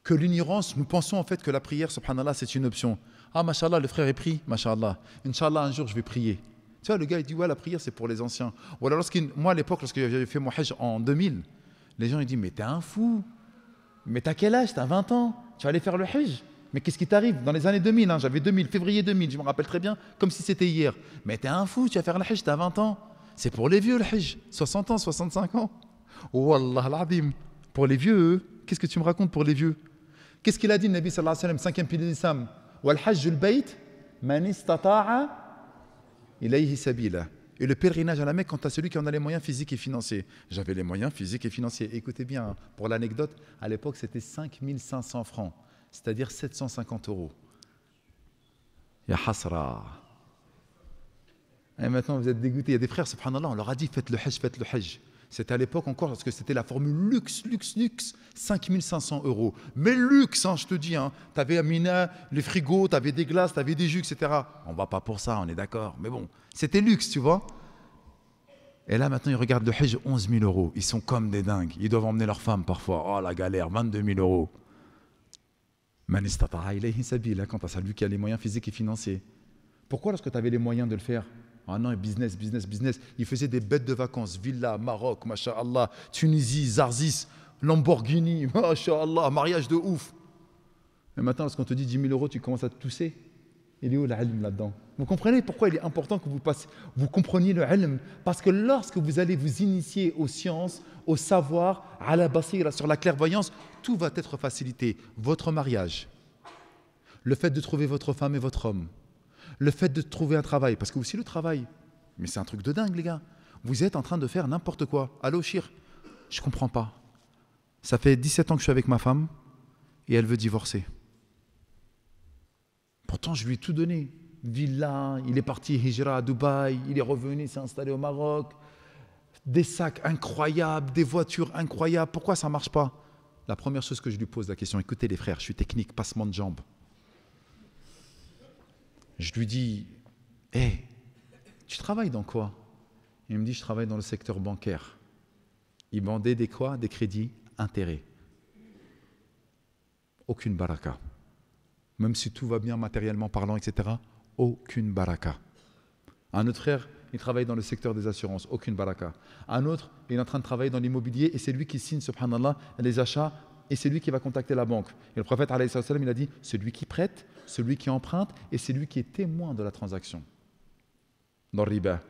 que l'ignorance, nous pensons en fait que la prière, subhanallah, c'est une option. Ah, mashallah, le frère est pris, mashallah. Inch'Allah, un jour, je vais prier. Tu vois, le gars, il dit, ouais, la prière, c'est pour les anciens. Ou alors, moi, à l'époque, lorsque j'avais fait mon hajj en 2000, les gens, ils disent, mais t'es un fou. Mais t'as quel âge T'as 20 ans. Tu vas aller faire le hajj. Mais qu'est-ce qui t'arrive Dans les années 2000, hein, j'avais 2000, février 2000, je me rappelle très bien, comme si c'était hier. Mais t'es un fou, tu vas faire le hajj, t'as 20 ans. C'est pour les vieux, le hajj. 60 ans, 65 ans. Wallah l'adim. Pour les vieux, qu'est-ce que tu me racontes pour les vieux Qu'est-ce qu'il a dit, le Nabi sallallahu alayhi wa sallam, cinquième pilier de l'islam et le pèlerinage à la Mecque quant à celui qui en a les moyens physiques et financiers. J'avais les moyens physiques et financiers. Écoutez bien, hein, pour l'anecdote, à l'époque c'était 5500 francs, c'est-à-dire 750 euros. Ya hasra. Et maintenant vous êtes dégoûté. Il y a des frères, subhanallah, on leur a dit faites le hajj, faites le hajj. C'était à l'époque encore parce que c'était la formule luxe, luxe, luxe, 5500 euros. Mais luxe, hein, je te dis, hein, tu avais Amina, les frigos, tu avais des glaces, tu avais des jus, etc. On va pas pour ça, on est d'accord. Mais bon, c'était luxe, tu vois. Et là, maintenant, ils regardent le Hajj, 11 000 euros. Ils sont comme des dingues. Ils doivent emmener leur femme parfois. Oh, la galère, 22 000 euros. Manistata, il est Là, quant à celui qui a les moyens physiques et financiers. Pourquoi, lorsque tu avais les moyens de le faire, ah non, business, business, business. Il faisait des bêtes de vacances. Villa, Maroc, machallah, Tunisie, Zarzis, Lamborghini, machallah, mariage de ouf. Mais maintenant, lorsqu'on te dit 10 000 euros, tu commences à te tousser. Il est où l'ilm là-dedans Vous comprenez pourquoi il est important que vous, vous compreniez le ilm Parce que lorsque vous allez vous initier aux sciences, au savoir, à la basira, sur la clairvoyance, tout va être facilité. Votre mariage, le fait de trouver votre femme et votre homme, le fait de trouver un travail, parce que aussi le travail, mais c'est un truc de dingue, les gars. Vous êtes en train de faire n'importe quoi. Allô, Chir Je comprends pas. Ça fait 17 ans que je suis avec ma femme et elle veut divorcer. Pourtant, je lui ai tout donné. Villa, il est parti Hijra à Dubaï, il est revenu, s'est installé au Maroc. Des sacs incroyables, des voitures incroyables. Pourquoi ça marche pas La première chose que je lui pose la question, écoutez les frères, je suis technique, passement de jambe. Je lui dis, hé, eh, tu travailles dans quoi Il me dit, je travaille dans le secteur bancaire. Il vendait des quoi Des crédits intérêts. Aucune baraka. Même si tout va bien matériellement parlant, etc., aucune baraka. Un autre frère, il travaille dans le secteur des assurances, aucune baraka. Un autre, il est en train de travailler dans l'immobilier et c'est lui qui signe, subhanallah, les achats et c'est lui qui va contacter la banque. Et le prophète, il a dit, celui qui prête, celui qui emprunte, et c'est lui qui est témoin de la transaction. Dans riba.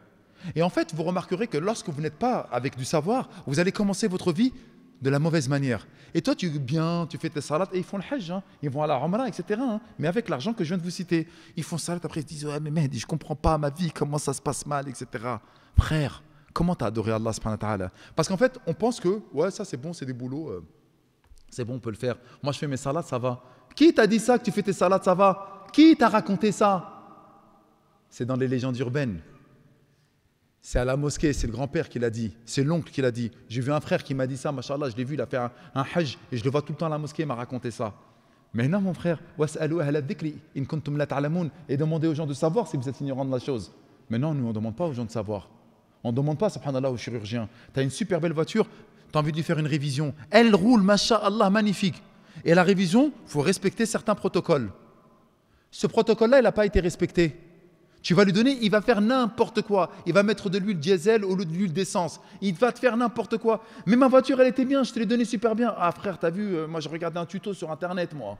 Et en fait, vous remarquerez que lorsque vous n'êtes pas avec du savoir, vous allez commencer votre vie de la mauvaise manière. Et toi, tu bien, tu fais tes salats et ils font le hajj, hein. ils vont à la ramallah, etc. Hein. mais avec l'argent que je viens de vous citer. Ils font salat, après ils se disent, ouais, mais Mehdi, je comprends pas ma vie, comment ça se passe mal, etc. Frère, comment t'as adoré Allah ta'ala Parce qu'en fait, on pense que, ouais, ça c'est bon, c'est des boulots. Euh, c'est bon, on peut le faire. Moi, je fais mes salades, ça va. Qui t'a dit ça que tu fais tes salades, ça va Qui t'a raconté ça C'est dans les légendes urbaines. C'est à la mosquée, c'est le grand-père qui l'a dit, c'est l'oncle qui l'a dit. J'ai vu un frère qui m'a dit ça, machallah, je l'ai vu, il a fait un, hajj, et je le vois tout le temps à la mosquée, il m'a raconté ça. Mais non, mon frère, et demandez aux gens de savoir si vous êtes ignorant de la chose. Mais non, nous, on ne demande pas aux gens de savoir. On ne demande pas, subhanallah, aux chirurgiens. Tu as une super belle voiture, tu as envie de lui faire une révision. Elle roule, Allah magnifique. Et la révision, il faut respecter certains protocoles. Ce protocole-là, il n'a pas été respecté. Tu vas lui donner, il va faire n'importe quoi. Il va mettre de l'huile diesel au lieu de l'huile d'essence. Il va te faire n'importe quoi. Mais ma voiture, elle était bien, je te l'ai donnée super bien. Ah frère, t'as vu, euh, moi je regardais un tuto sur internet, moi.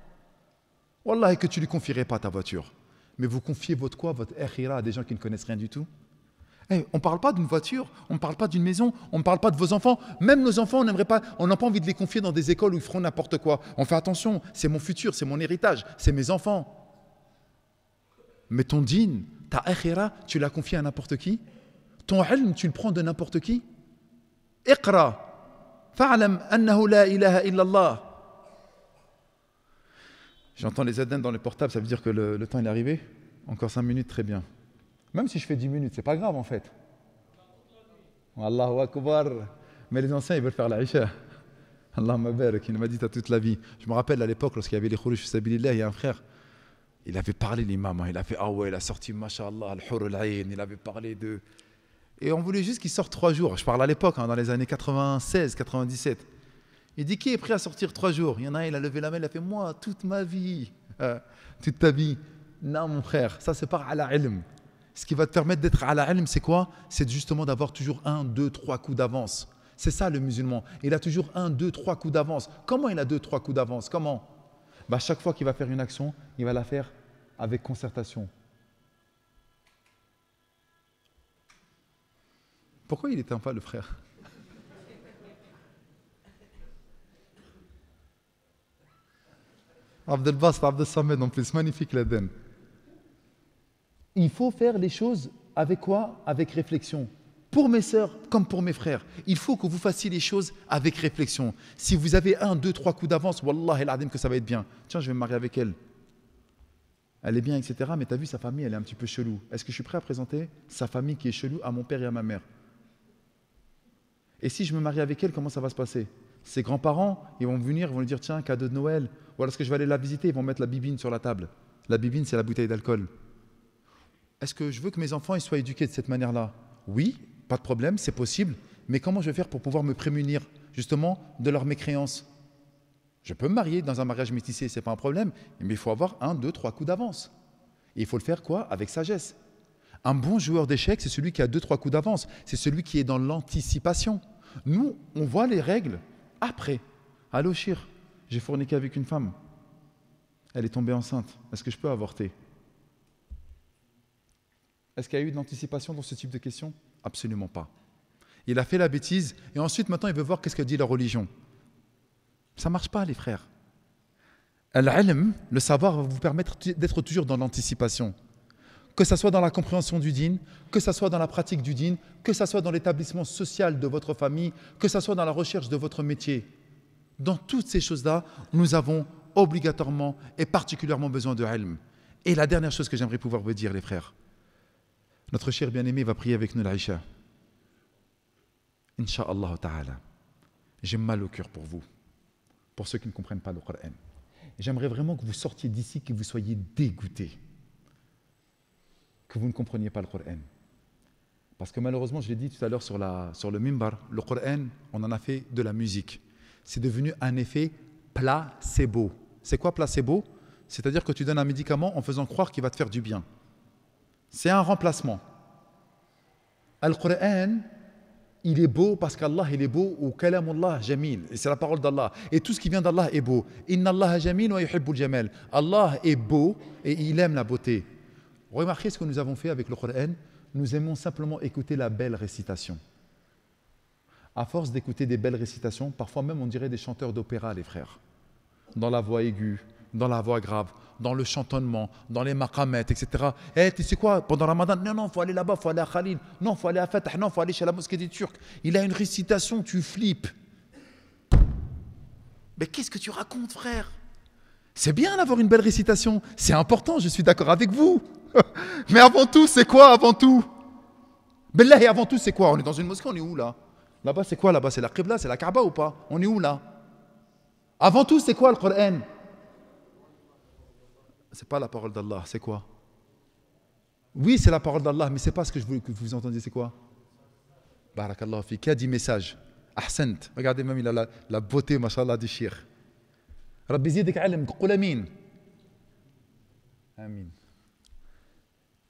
Wallah, et que tu lui confierais pas ta voiture. Mais vous confiez votre quoi Votre akhira à des gens qui ne connaissent rien du tout eh, on ne parle pas d'une voiture, on ne parle pas d'une maison, on ne parle pas de vos enfants. Même nos enfants, on pas, on n'a pas envie de les confier dans des écoles où ils feront n'importe quoi. On fait attention, c'est mon futur, c'est mon héritage, c'est mes enfants. Mais ton dîn, ta akhira, tu l'as confié à n'importe qui Ton ilm, tu le prends de n'importe qui Iqra, fa'alam annahu la ilaha illallah. J'entends les adhènes dans les portables, ça veut dire que le temps est arrivé Encore cinq minutes, très bien. Même si je fais 10 minutes, c'est pas grave en fait. Allahu Akbar. Mais les anciens, ils veulent faire la Isha. Allah barak, il m'a dit à toute la vie. Je me rappelle à l'époque, lorsqu'il y avait les Sabi Sabilillah, il y a un frère, il avait parlé l'imam, hein. il a fait Ah ouais, il a sorti Masha'Allah, al il avait parlé de. Et on voulait juste qu'il sorte trois jours. Je parle à l'époque, hein, dans les années 96, 97. Il dit Qui est prêt à sortir trois jours Il y en a un, il a levé la main, il a fait Moi, toute ma vie, euh, toute ta vie. Non, mon frère, ça c'est pas ala ilm ce qui va te permettre d'être à la c'est quoi C'est justement d'avoir toujours un, deux, trois coups d'avance. C'est ça le musulman. Il a toujours un, deux, trois coups d'avance. Comment il a deux, trois coups d'avance Comment bah, Chaque fois qu'il va faire une action, il va la faire avec concertation. Pourquoi il est pas le frère Abdel Abdel Samed, en plus, magnifique l'Aden il faut faire les choses avec quoi Avec réflexion. Pour mes sœurs comme pour mes frères, il faut que vous fassiez les choses avec réflexion. Si vous avez un, deux, trois coups d'avance, Wallah el que ça va être bien. Tiens, je vais me marier avec elle. Elle est bien, etc. Mais tu as vu, sa famille, elle est un petit peu chelou. Est-ce que je suis prêt à présenter sa famille qui est chelou à mon père et à ma mère Et si je me marie avec elle, comment ça va se passer Ses grands-parents, ils vont venir, ils vont lui dire tiens, cadeau de Noël. Ou alors, ce que je vais aller la visiter Ils vont mettre la bibine sur la table. La bibine, c'est la bouteille d'alcool est-ce que je veux que mes enfants soient éduqués de cette manière-là Oui, pas de problème, c'est possible, mais comment je vais faire pour pouvoir me prémunir justement de leurs mécréances Je peux me marier dans un mariage métissé, c'est pas un problème, mais il faut avoir un, deux, trois coups d'avance. Et il faut le faire quoi Avec sagesse. Un bon joueur d'échecs, c'est celui qui a deux, trois coups d'avance, c'est celui qui est dans l'anticipation. Nous, on voit les règles après. Allô, Chir, j'ai fourniqué avec une femme. Elle est tombée enceinte. Est-ce que je peux avorter est-ce qu'il y a eu de l'anticipation dans ce type de questions Absolument pas. Il a fait la bêtise et ensuite maintenant il veut voir qu'est-ce que dit la religion. Ça ne marche pas les frères. le savoir va vous permettre d'être toujours dans l'anticipation. Que ce soit dans la compréhension du dîn, que ce soit dans la pratique du dîn, que ce soit dans l'établissement social de votre famille, que ce soit dans la recherche de votre métier. Dans toutes ces choses-là, nous avons obligatoirement et particulièrement besoin de Helm. Et la dernière chose que j'aimerais pouvoir vous dire, les frères, notre cher bien-aimé va prier avec nous l'Aïcha. Inch'Allah ta'ala. J'ai mal au cœur pour vous, pour ceux qui ne comprennent pas le Coran. J'aimerais vraiment que vous sortiez d'ici, que vous soyez dégoûtés, que vous ne compreniez pas le Coran. Parce que malheureusement, je l'ai dit tout à l'heure sur, sur, le mimbar, le Coran, on en a fait de la musique. C'est devenu un effet placebo. C'est quoi placebo C'est-à-dire que tu donnes un médicament en faisant croire qu'il va te faire du bien. C'est un remplacement. Al-Qur'an, il est beau parce qu'Allah, il est beau ou kalamullah jamil. Et c'est la parole d'Allah. Et tout ce qui vient d'Allah est beau. Inna Allah wa yuhibbul jamal. Allah est beau et il aime la beauté. Remarquez ce que nous avons fait avec le Qur'an. Nous aimons simplement écouter la belle récitation. À force d'écouter des belles récitations, parfois même on dirait des chanteurs d'opéra, les frères. Dans la voix aiguë, dans la voix grave, dans le chantonnement, dans les maqamettes, etc. Eh, tu sais quoi, pendant Ramadan, non, non, faut aller là-bas, faut aller à Khalil, non, faut aller à Fatah, non, faut aller chez la mosquée des Turcs. Il a une récitation, tu flippes. Mais qu'est-ce que tu racontes, frère C'est bien d'avoir une belle récitation, c'est important, je suis d'accord avec vous. Mais avant tout, c'est quoi avant tout Mais là, et avant tout, c'est quoi On est dans une mosquée, on est où là Là-bas, c'est quoi Là-bas, c'est la Qibla, c'est la Kaaba ou pas On est où là Avant tout, c'est quoi le Coran c'est pas la parole d'Allah, c'est quoi Oui, c'est la parole d'Allah, mais c'est pas ce que je voulais que vous entendiez, c'est quoi Barakallah fi, qui a dit message Ahsant, regardez même il a la, beauté, mashallah, du shir. Rabbi zidik alim, qul amin. Amin.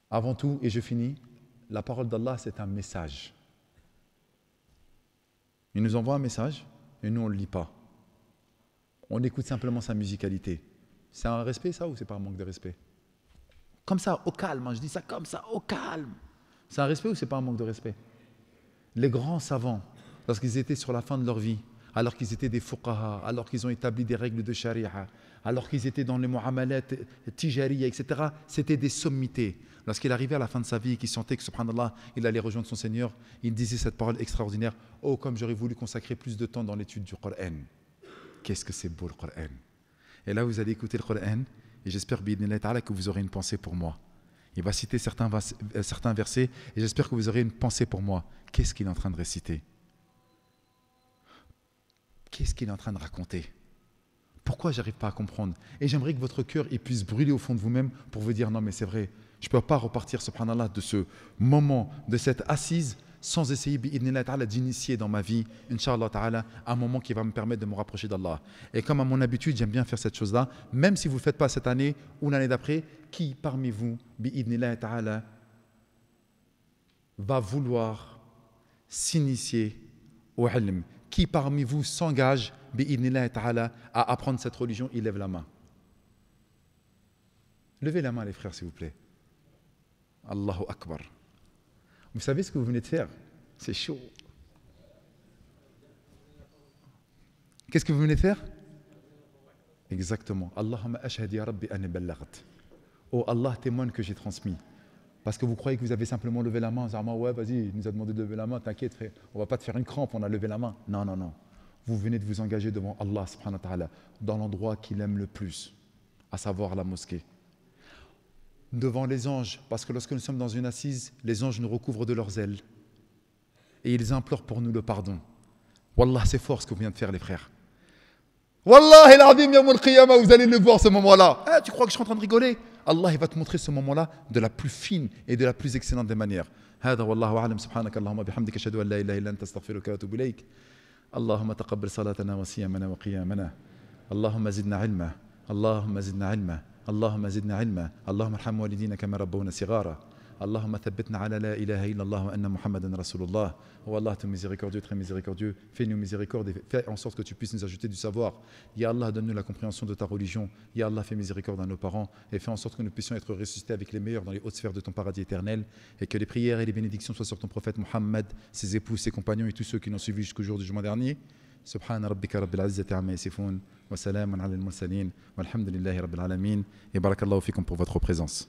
Avant tout, et je finis, la parole d'Allah, c'est un message. Il nous envoie un message et nous, on ne le lit pas. On écoute simplement sa musicalité. C'est un respect ça ou c'est pas un manque de respect Comme ça, au calme, hein, je dis ça comme ça, au calme. C'est un respect ou c'est pas un manque de respect Les grands savants, lorsqu'ils étaient sur la fin de leur vie, alors qu'ils étaient des fuqaha, alors qu'ils ont établi des règles de sharia, alors qu'ils étaient dans les muamalat, tijariya, etc., c'était des sommités. Lorsqu'il arrivait à la fin de sa vie et qu'il sentait que, subhanallah, il allait rejoindre son Seigneur, il disait cette parole extraordinaire Oh, comme j'aurais voulu consacrer plus de temps dans l'étude du Qur'an. Qu'est-ce que c'est beau le Coran et là, vous allez écouter le Coran. Et j'espère, que vous aurez une pensée pour moi. Il va citer certains, euh, certains versets. Et j'espère que vous aurez une pensée pour moi. Qu'est-ce qu'il est en train de réciter Qu'est-ce qu'il est en train de raconter Pourquoi j'arrive pas à comprendre Et j'aimerais que votre cœur il puisse brûler au fond de vous-même pour vous dire non mais c'est vrai, je ne peux pas repartir subhanallah de ce moment, de cette assise sans essayer d'initier dans ma vie, Inch'Allah Ta'ala, un moment qui va me permettre de me rapprocher d'Allah. Et comme à mon habitude, j'aime bien faire cette chose-là, même si vous ne faites pas cette année ou l'année d'après, qui parmi vous, va vouloir s'initier au ilm Qui parmi vous s'engage, bi'idnillah à apprendre cette religion Il lève la main. Levez la main, les frères, s'il vous plaît. Allahu Akbar. Vous savez ce que vous venez de faire C'est chaud. Qu'est-ce que vous venez de faire Exactement. Oh Allah témoigne que j'ai transmis. Parce que vous croyez que vous avez simplement levé la main en disant Ouais, vas-y, il nous a demandé de lever la main, t'inquiète, on on va pas te faire une crampe, on a levé la main. Non, non, non. Vous venez de vous engager devant Allah subhanahu wa ta'ala dans l'endroit qu'il aime le plus, à savoir la mosquée devant les anges, parce que lorsque nous sommes dans une assise, les anges nous recouvrent de leurs ailes. Et ils implorent pour nous le pardon. Wallah, c'est fort ce que vous venez de faire, les frères. Wallah, vous allez le voir ce moment-là. Ah, tu crois que je suis en train de rigoler Allah il va te montrer ce moment-là de la plus fine et de la plus excellente des manières. اللهم oh Allah, miséricordieux, très miséricordieux, fais-nous miséricorde et fais en sorte que tu puisses nous ajouter du savoir. Ya Allah, donne-nous la compréhension de ta religion. Ya Allah, fais miséricorde à nos parents et fais en sorte que nous puissions être ressuscités avec les meilleurs dans les hautes sphères de ton paradis éternel et que les prières et les bénédictions soient sur ton prophète Muhammad, ses époux, ses compagnons et tous ceux qui ont suivi jusqu'au jour du juin dernier. سبحان ربك رب العزة عما يصفون وسلام على المرسلين والحمد لله رب العالمين يبارك الله فيكم pour votre présence